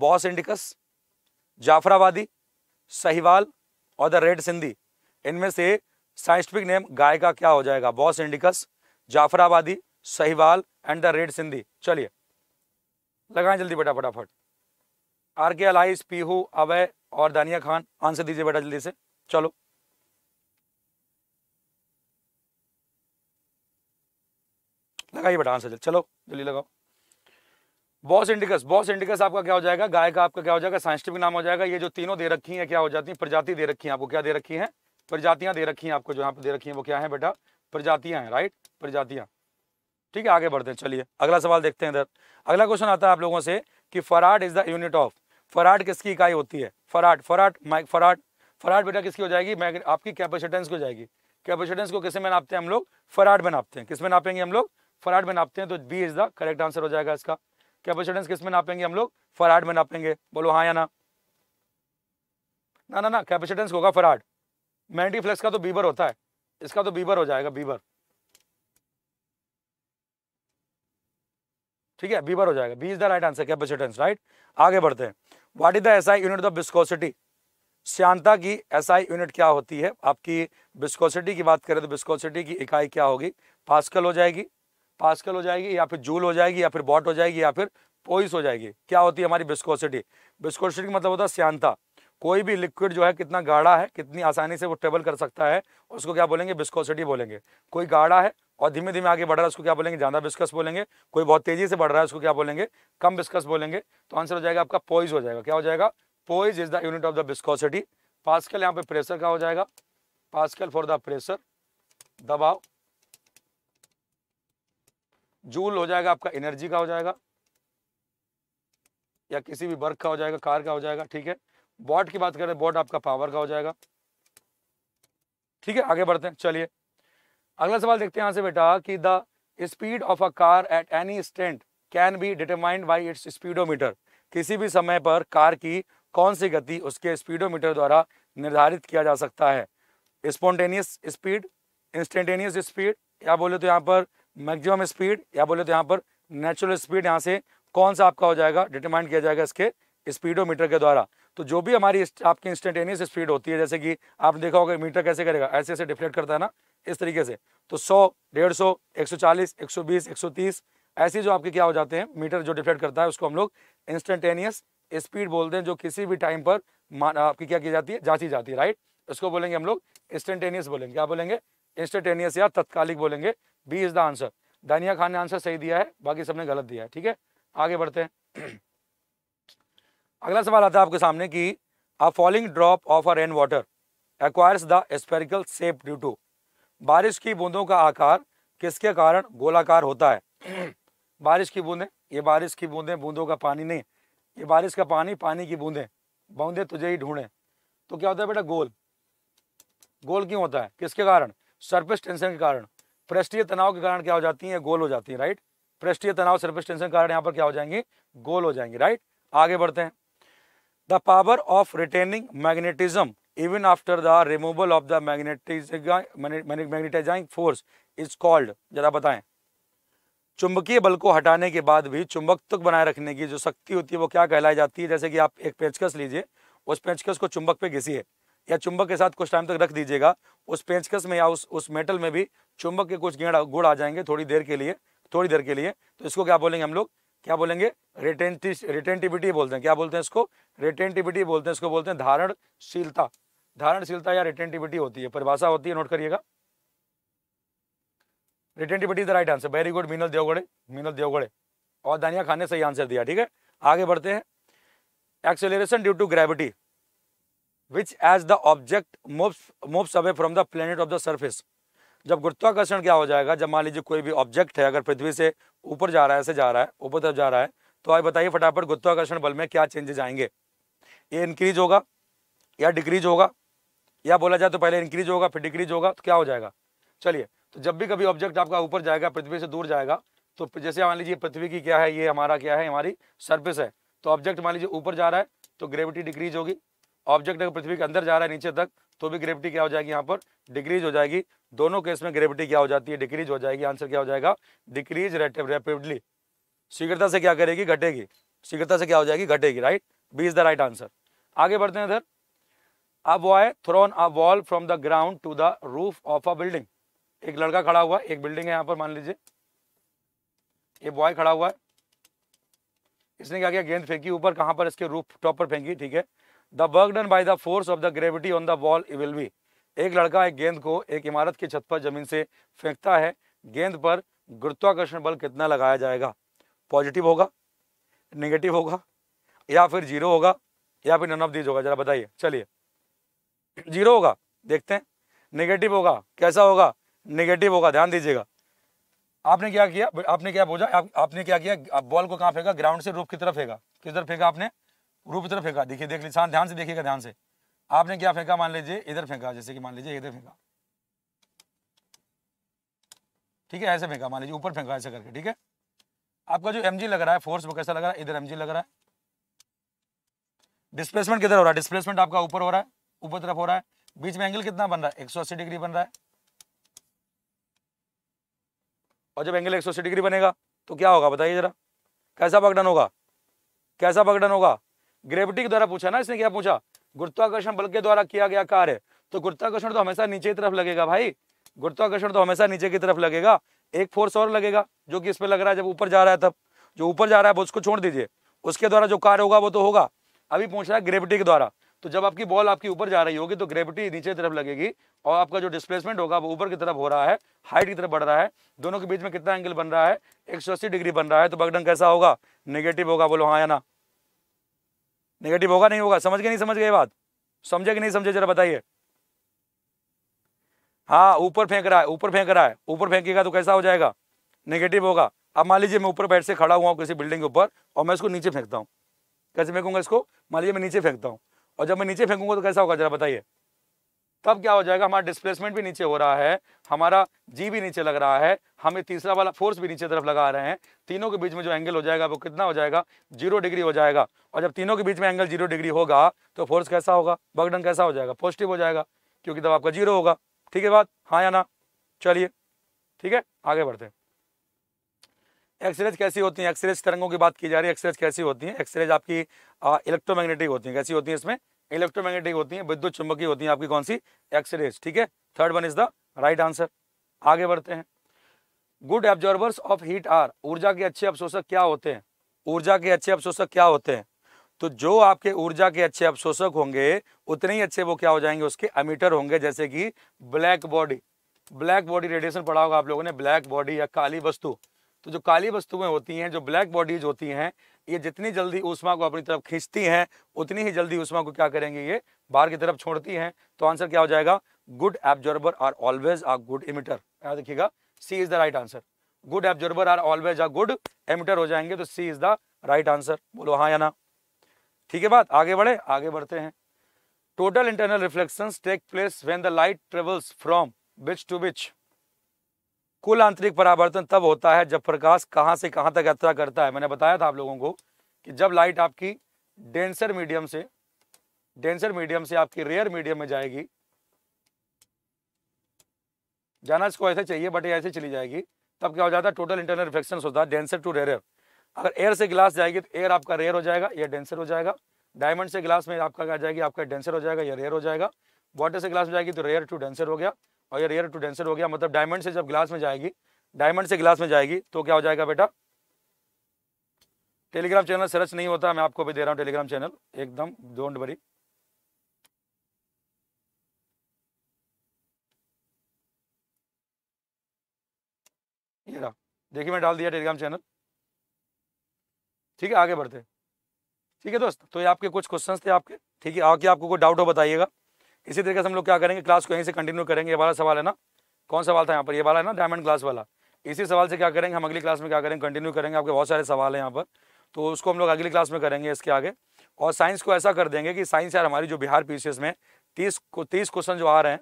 बॉस इंडिकस जाफराबादी सहीवाल और द रेड सिंधी इनमें से साइंटिफिक नेम गाय का क्या हो जाएगा Bos indicus Jafarabadi Sahiwal and the red Sindhi चलिए लगाएं जल्दी बेटा फटाफट आर के अलाइस पीहू अवय और दानिया खान आंसर दीजिए बेटा जल्दी से चलो लगाइए बेटा आंसर जल्दी चलो जल्दी लगाओ बॉस इंडिकस बॉस इंडिकस आपका क्या हो जाएगा गाय का आपका क्या हो जाएगा साइंटिफिक नाम हो जाएगा ये जो तीनों दे रखी हैं क्या हो जाती हैं प्रजाति दे रखी हैं आपको क्या दे रखी हैं प्रजातियां दे रखी हैं आपको जो यहाँ पे दे रखी हैं वो क्या है बेटा प्रजातियां हैं राइट प्रजातियां ठीक है आगे बढ़ते हैं चलिए अगला सवाल देखते हैं इधर अगला क्वेश्चन आता है आप लोगों से कि farad is the unit of farad किसकी इकाई होती है farad farad micro farad farad बेटा किसकी हो जाएगी आपकी कैपेसिटेंस की हो जाएगी कैपेसिटेंस को किसमें नापते हैं हम लोग फराड में नापते हैं किसमें नापेंगे हम लोग फराड में नापते हैं तो B is the correct answer हो जाएगा इसका कैपेसिटेंस किस में नापेंगे हम लोग फराड में नापेंगे बोलो हाँ या ना ना ना ना कैपेसिटेंस होगा फराड मैंटी फ्लेक्स का तो बीबर होता है इसका तो बीबर हो जाएगा बीबर ठीक है बीबर हो जाएगा B is the right answer capacitance right आगे बढ़ते हैं what is the SI unit of viscosity श्यांता की एसआई यूनिट क्या होती है आपकी बिस्कोसिटी की बात करें तो बिस्कोसिटी की इकाई क्या होगी पास्कल हो जाएगी पास्कल हो जाएगी या फिर जूल हो जाएगी या फिर बॉट हो जाएगी या फिर पोइस हो जाएगी क्या होती है हमारी बिस्कोसिटी बिस्कोसिटी का मतलब होता है श्यांता कोई भी लिक्विड जो है कितना गाढ़ा है कितनी आसानी से वो ट्रेवल कर सकता है उसको क्या बोलेंगे बिस्कोसिटी बोलेंगे कोई गाढ़ा है और धीमे धीमे आगे बढ़ रहा है उसको क्या बोलेंगे ज़्यादा बिस्कस बोलेंगे कोई बहुत तेज़ी से बढ़ रहा है उसको क्या बोलेंगे कम बिस्कस बोलेंगे तो आंसर हो जाएगा आपका पोइज हो जाएगा क्या हो जाएगा poise is the unit of the viscosity pascal यहाँ पे प्रेशर का हो जाएगा पास्कल फॉर द प्रेशर दबाव जूल हो जाएगा आपका एनर्जी का हो जाएगा या किसी भी वर्क का हो जाएगा कार का हो जाएगा ठीक है बॉट की बात करें बॉट आपका पावर का हो जाएगा ठीक है आगे बढ़ते हैं चलिए अगला सवाल देखते हैं यहां से बेटा कि the speed of a car at any instant can be determined by its speedometer किसी भी समय पर कार की कौन सी गति उसके स्पीडोमीटर द्वारा निर्धारित किया जा सकता है स्पॉन्टेनियस स्पीड इंस्टेंटेनियस स्पीड या बोले तो यहाँ पर मैक्सिमम स्पीड या बोले तो यहाँ पर नेचुरल स्पीड यहाँ से कौन सा आपका हो जाएगा डिटरमाइन किया जाएगा इसके स्पीडोमीटर के द्वारा तो जो भी हमारी आपकी इंस्टेंटेनियस स्पीड होती है जैसे कि आपने देखा होगा मीटर कैसे करेगा ऐसे ऐसे डिफ्लेक्ट करता है ना इस तरीके से तो 100, बीस एक सौ तीस ऐसे जो आपके क्या हो जाते हैं मीटर जो डिफ्लेक्ट करता है उसको हम लोग इंस्टेंटेनियस स्पीड बोलते हैं जो किसी भी टाइम पर आपकी क्या की जाती है जांची जाती है राइट इसको बोलेंगे हम लोग इंस्टेंटेनियस बोलेंगे क्या बोलेंगे इंस्टेंटेनियस या तत्कालिक बोलेंगे बी इज़ द आंसर दानिया खान ने आंसर सही दिया है बाकी सबने गलत दिया है ठीक है आगे बढ़ते हैं अगला सवाल आता है आपके सामने कि a falling drop of a rain water acquires the spherical shape due to बारिश की बूंदों का आकार किसके कारण गोलाकार होता है बारिश की बूंदें ये बारिश की बूंदें बूंदों का पानी नहीं ये बारिश का पानी पानी की बूंदें बूंदे तुझे ही ढूंढे तो क्या होता है बेटा गोल गोल क्यों होता है किसके कारण सरफेस टेंशन के कारण पृष्ठीय तनाव के कारण क्या हो जाती है गोल हो जाती है राइट पृष्ठीय तनाव सर्फेस टेंशन कारण यहाँ पर क्या हो जाएंगे गोल हो जाएंगे राइट आगे बढ़ते हैं the power of retaining magnetism after the removal of the the magnetizing force is called जरा बताएं चुंबकीय बल को हटाने के बाद भी चुंबक तक बनाए रखने की जो शक्ति होती है वो क्या कहलाई जाती है जैसे कि आप एक पेचकस लीजिए उस पेचकस को चुंबक पे घिसिए या चुंबक के साथ कुछ टाइम तक रख दीजिएगा उस पेंचकस में या उस उस मेटल में भी चुंबक के कुछ गेड़ गुड़ आ जाएंगे थोड़ी देर के लिए थोड़ी देर के लिए तो इसको क्या बोलेंगे हम लोग क्या बोलेंगे रिटेंटि रिटेंटिविटी बोलते हैं क्या बोलते हैं इसको रिटेंटिविटी बोलते हैं इसको बोलते हैं धारणशीलता धारणशीलता या रिटेंटिविटी होती है परिभाषा होती है नोट करिएगा retentivity the right answer very good Meenal Devgade Meenal Devgade और दानिया खान ने सही आंसर दिया ठीक है आगे बढ़ते हैं acceleration due to gravity which as the object moves moves away from the planet of the surface जब गुरुत्वाकर्षण क्या हो जाएगा जब मान लीजिए कोई भी ऑब्जेक्ट है अगर पृथ्वी से ऊपर जा रहा है ऐसे जा रहा है ऊपर तरफ जा रहा है तो आप बताइए फटाफट गुरुत्वाकर्षण बल में क्या चेंजेस आएंगे ये इंक्रीज होगा या डिक्रीज होगा या बोला जाए तो पहले इंक्रीज होगा फिर डिक्रीज होगा तो क्या हो जाएगा चलिए तो जब भी कभी ऑब्जेक्ट आपका ऊपर जाएगा पृथ्वी से दूर जाएगा तो जैसे मान लीजिए पृथ्वी की क्या है ये हमारा क्या है हमारी सर्फिस है तो ऑब्जेक्ट मान लीजिए ऊपर जा रहा है तो ग्रेविटी डिक्रीज होगी ऑब्जेक्ट अगर पृथ्वी के अंदर जा रहा है नीचे तक तो भी ग्रेविटी क्या हो जाएगी यहाँ पर डिक्रीज हो जाएगी दोनों केस में ग्रेविटी क्या हो जाती है डिक्रीज हो जाएगी आंसर क्या हो जाएगा डिक्रीज रेपिडली शीघ्रता से क्या करेगी घटेगी शीघ्रता से क्या हो जाएगी घटेगी right B is the right answer आगे बढ़ते हैं इधर अब वो है thrown a wall from the ground to the roof of a building एक लड़का खड़ा हुआ एक बिल्डिंग है यहाँ पर मान लीजिए ये बॉय खड़ा हुआ है इसने क्या किया गेंद फेंकी ऊपर कहाँ पर इसके रूफ टॉप पर फेंकी ठीक है the work done by the force of the gravity on the ball will be एक लड़का एक गेंद को एक इमारत की छत पर जमीन से फेंकता है गेंद पर गुरुत्वाकर्षण बल कितना लगाया जाएगा पॉजिटिव होगा नेगेटिव होगा या फिर जीरो होगा या फिर नन ऑफ दीज होगा जरा बताइए चलिए जीरो होगा देखते हैं नेगेटिव होगा कैसा होगा नेगेटिव होगा ध्यान दीजिएगा आपने क्या किया आपने क्या बोझा आप, आपने क्या किया आप बॉल को कहाँ फेंका ग्राउंड से रूप की तरफ फेंका किस तरफ फेंका आपने रूप इधर फेंका देखिए देख लीजिए ध्यान से देखिएगा ध्यान से आपने क्या फेंका मान लीजिए इधर फेंका जैसे कि मान लीजिए इधर फेंका ठीक है ऐसे फेंका मान लीजिए ऊपर फेंका ऐसे करके ठीक है आपका जो एम लग रहा है फोर्स वो कैसा लग रहा है इधर एम लग रहा है डिस्प्लेसमेंट किधर हो रहा है डिस्प्लेसमेंट आपका ऊपर हो रहा है ऊपर तरफ हो रहा है बीच में एंगल कितना बन रहा है 180 डिग्री बन रहा है और जब एंगल 180 डिग्री बनेगा तो क्या होगा बताइए जरा कैसा बगडन होगा कैसा बगडन होगा ग्रेविटी के द्वारा पूछा ना इसने क्या पूछा गुरुत्वाकर्षण बल के द्वारा किया गया कार्य तो गुरुत्वाकर्षण तो हमेशा नीचे की तरफ लगेगा भाई गुरुत्वाकर्षण तो हमेशा नीचे की तरफ लगेगा एक फोर्स और लगेगा जो कि इस पर लग रहा है जब ऊपर जा रहा है तब जो ऊपर जा रहा है उसको छोड़ दीजिए उसके द्वारा जो कार्य होगा वो तो होगा अभी पूछ रहा है ग्रेविटी के द्वारा तो जब आपकी बॉल आपकी ऊपर जा रही होगी तो ग्रेविटी नीचे तरफ लगेगी और आपका जो डिस्प्लेसमेंट होगा वो ऊपर की तरफ हो रहा है हाइट की तरफ बढ़ रहा है दोनों के बीच में कितना एंगल बन रहा है एक डिग्री बन रहा है तो बगडन कैसा होगा निगेटिव होगा बोलो हाँ या ना नेगेटिव होगा नहीं होगा समझ गए नहीं समझ गए बात समझे कि नहीं समझे जरा बताइए हाँ ऊपर फेंक रहा है ऊपर फेंक रहा है ऊपर फेंकेगा तो कैसा हो जाएगा नेगेटिव होगा अब मान लीजिए मैं ऊपर बैठ से खड़ा हुआ हूँ किसी बिल्डिंग के ऊपर और मैं इसको नीचे फेंकता हूँ कैसे फेंकूंगा इसको मान लीजिए मैं नीचे फेंकता हूँ और जब मैं नीचे फेंकूंगा तो कैसा होगा जरा बताइए तब क्या हो जाएगा हमारा डिस्प्लेसमेंट भी नीचे हो रहा है हमारा जी भी नीचे लग रहा है हमें तीसरा वाला फोर्स भी नीचे तरफ लगा रहे हैं तीनों के बीच में जो एंगल हो जाएगा वो कितना हो जाएगा जीरो डिग्री हो जाएगा और जब तीनों के बीच में एंगल जीरो डिग्री होगा तो फोर्स कैसा होगा बगडन कैसा हो जाएगा पॉजिटिव हो जाएगा क्योंकि तब आपका जीरो होगा ठीक है बात हाँ या ना चलिए ठीक है आगे बढ़ते हैं एक्सरेज कैसी होती है एक्सरेज तरंगों की बात की जा रही है एक्सरेज कैसी होती है एक्सरेज आपकी इलेक्ट्रोमैग्नेटिक होती है कैसी होती है इसमें इलेक्ट्रोमैग्नेटिक होती हैं विद्युत चुंबकीय होती हैं आपकी कौन सी एक्सरेज ठीक है third one is the right answer आगे बढ़ते हैं good absorbers of heat are ऊर्जा के अच्छे अवशोषक क्या होते हैं ऊर्जा के अच्छे अवशोषक क्या होते हैं तो जो आपके ऊर्जा के अच्छे अवशोषक होंगे उतने ही अच्छे वो क्या हो जाएंगे उसके अमीटर होंगे जैसे कि black body black body radiation पढ़ा होगा आप लोगों ने ब्लैक बॉडी या काली वस्तु तो जो काली वस्तुएं होती हैं जो ब्लैक बॉडीज होती हैं ये जितनी जल्दी ऊष्मा को अपनी तरफ खींचती हैं उतनी ही जल्दी ऊष्मा को क्या करेंगे ये बाहर की तरफ छोड़ती हैं तो आंसर क्या हो जाएगा good absorber are always a good emitter यहाँ देखिएगा C is the right answer good absorber are always a good emitter हो जाएंगे तो C is the right answer बोलो हाँ या ना ठीक है बात आगे बढ़े आगे बढ़ते हैं total internal reflection take place when the light travels from which to which कुल आंतरिक परावर्तन तब होता है जब प्रकाश कहाँ से कहाँ तक यात्रा करता है मैंने बताया था आप लोगों को कि जब लाइट आपकी डेंसर मीडियम से डेंसर मीडियम से आपकी रेयर मीडियम में जाएगी जाना इसको ऐसे चाहिए बट ऐसे चली जाएगी तब क्या हो जाता है टोटल इंटरनल रिफ्लेक्शन होता है डेंसर टू रेयर अगर एयर से ग्लास जाएगी तो एयर आपका रेयर हो जाएगा या डेंसर हो जाएगा डायमंड से ग्लास में आपका क्या जाएगी आपका डेंसर हो जाएगा या रेयर हो जाएगा वाटर से ग्लास में जाएगी तो रेयर टू डेंसर हो गया और ये रेयर टू डेंसर हो गया मतलब डायमंड से जब ग्लास में जाएगी डायमंड से ग्लास में जाएगी तो क्या हो जाएगा बेटा टेलीग्राम चैनल सर्च नहीं होता मैं आपको भी दे रहा हूँ टेलीग्राम चैनल एकदम डोंट वरी ये रहा देखिए मैं डाल दिया टेलीग्राम चैनल ठीक है आगे बढ़ते ठीक है दोस्त तो ये आपके कुछ क्वेश्चंस थे आपके ठीक है आके आपको कोई डाउट हो बताइएगा इसी तरीके से हम लोग क्या करेंगे क्लास को यहीं से कंटिन्यू करेंगे ये वाला सवाल है ना कौन सवाल था यहाँ पर ये वाला है ना डायमंड क्लास वाला इसी सवाल से क्या करेंगे हम अगली क्लास में क्या करेंगे कंटिन्यू करेंगे आपके बहुत सारे सवाल हैं यहाँ पर तो उसको हम लोग अगली क्लास में करेंगे इसके आगे और साइंस को ऐसा कर देंगे कि साइंस यार हमारी जो बिहार पी में तीस को तीस क्वेश्चन जो आ रहे हैं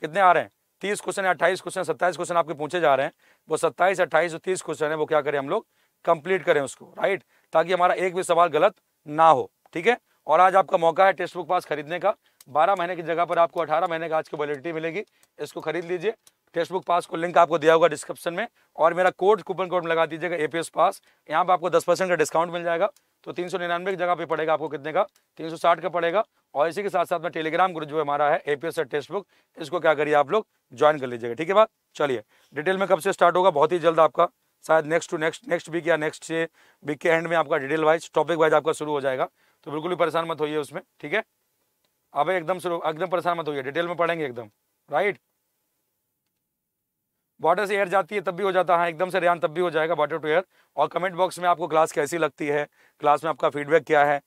कितने आ रहे हैं तीस क्वेश्चन अट्ठाईस क्वेश्चन सत्ताईस क्वेश्चन आपके पूछे जा रहे हैं वो सत्ताईस अट्ठाईस जो तीस क्वेश्चन है वो क्या करें हम लोग कंप्लीट करें उसको राइट ताकि हमारा एक भी सवाल गलत ना हो ठीक है और आज आपका मौका है टेक्स्ट बुक पास खरीदने का बारह महीने की जगह पर आपको अठारह महीने का आज की वैलिडिटी मिलेगी इसको खरीद लीजिए टेक्स्ट बुक पास को लिंक आपको दिया होगा डिस्क्रिप्शन में और मेरा कोड कूपन कोड लगा दीजिएगा ए पास यहाँ पर आपको दस परसेंट का डिस्काउंट मिल जाएगा तो तीन सौ निन्यानवे की जगह पे पड़ेगा आपको कितने का तीन सौ साठ का पड़ेगा और इसी के साथ साथ में टेलीग्राम ग्रुप जो हमारा है A P S textbook इसको क्या करिए आप लोग ज्वाइन कर लीजिएगा ठीक है बात चलिए डिटेल में कब से स्टार्ट होगा बहुत ही जल्द आपका शायद next to next next week या नेक्स्ट वीक के एंड में आपका डिटेल वाइज टॉपिक वाइज आपका शुरू हो जाएगा तो बिल्कुल भी परेशान मत होइए उसमें ठीक है अब एकदम एकदम परेशान मत होइए डिटेल में पढ़ेंगे एकदम राइट वाटर से एयर जाती है तब भी हो जाता है हाँ, एकदम से रेन तब भी हो जाएगा वाटर टू एयर और कमेंट बॉक्स में आपको क्लास कैसी लगती है क्लास में आपका फीडबैक क्या है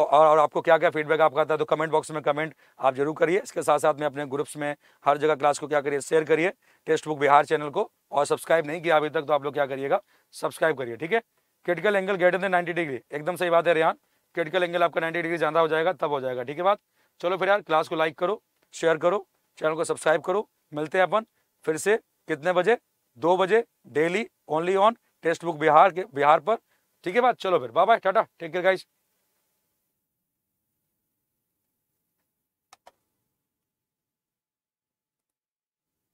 और आपको क्या क्या फीडबैक आपका आता है तो कमेंट बॉक्स में कमेंट आप जरूर करिए इसके साथ साथ में अपने ग्रुप्स में हर जगह क्लास को क्या करिए शेयर करिए टेक्स्ट बुक बिहार चैनल को और सब्सक्राइब नहीं किया अभी तक तो आप लोग क्या करिएगा सब्सक्राइब करिए ठीक है critical angle greater than ninety degree एकदम सही बात है रेहान क्रिटिकल एंगल आपका नाइन्टी डिग्री ज़्यादा हो जाएगा तब हो जाएगा ठीक है बात चलो फिर यार क्लास को लाइक करो शेयर करो चैनल को सब्सक्राइब करो मिलते हैं अपन फिर से कितने बजे दो बजे daily only on textbook Bihar के बिहार पर ठीक है बात चलो फिर bye bye tata take care guys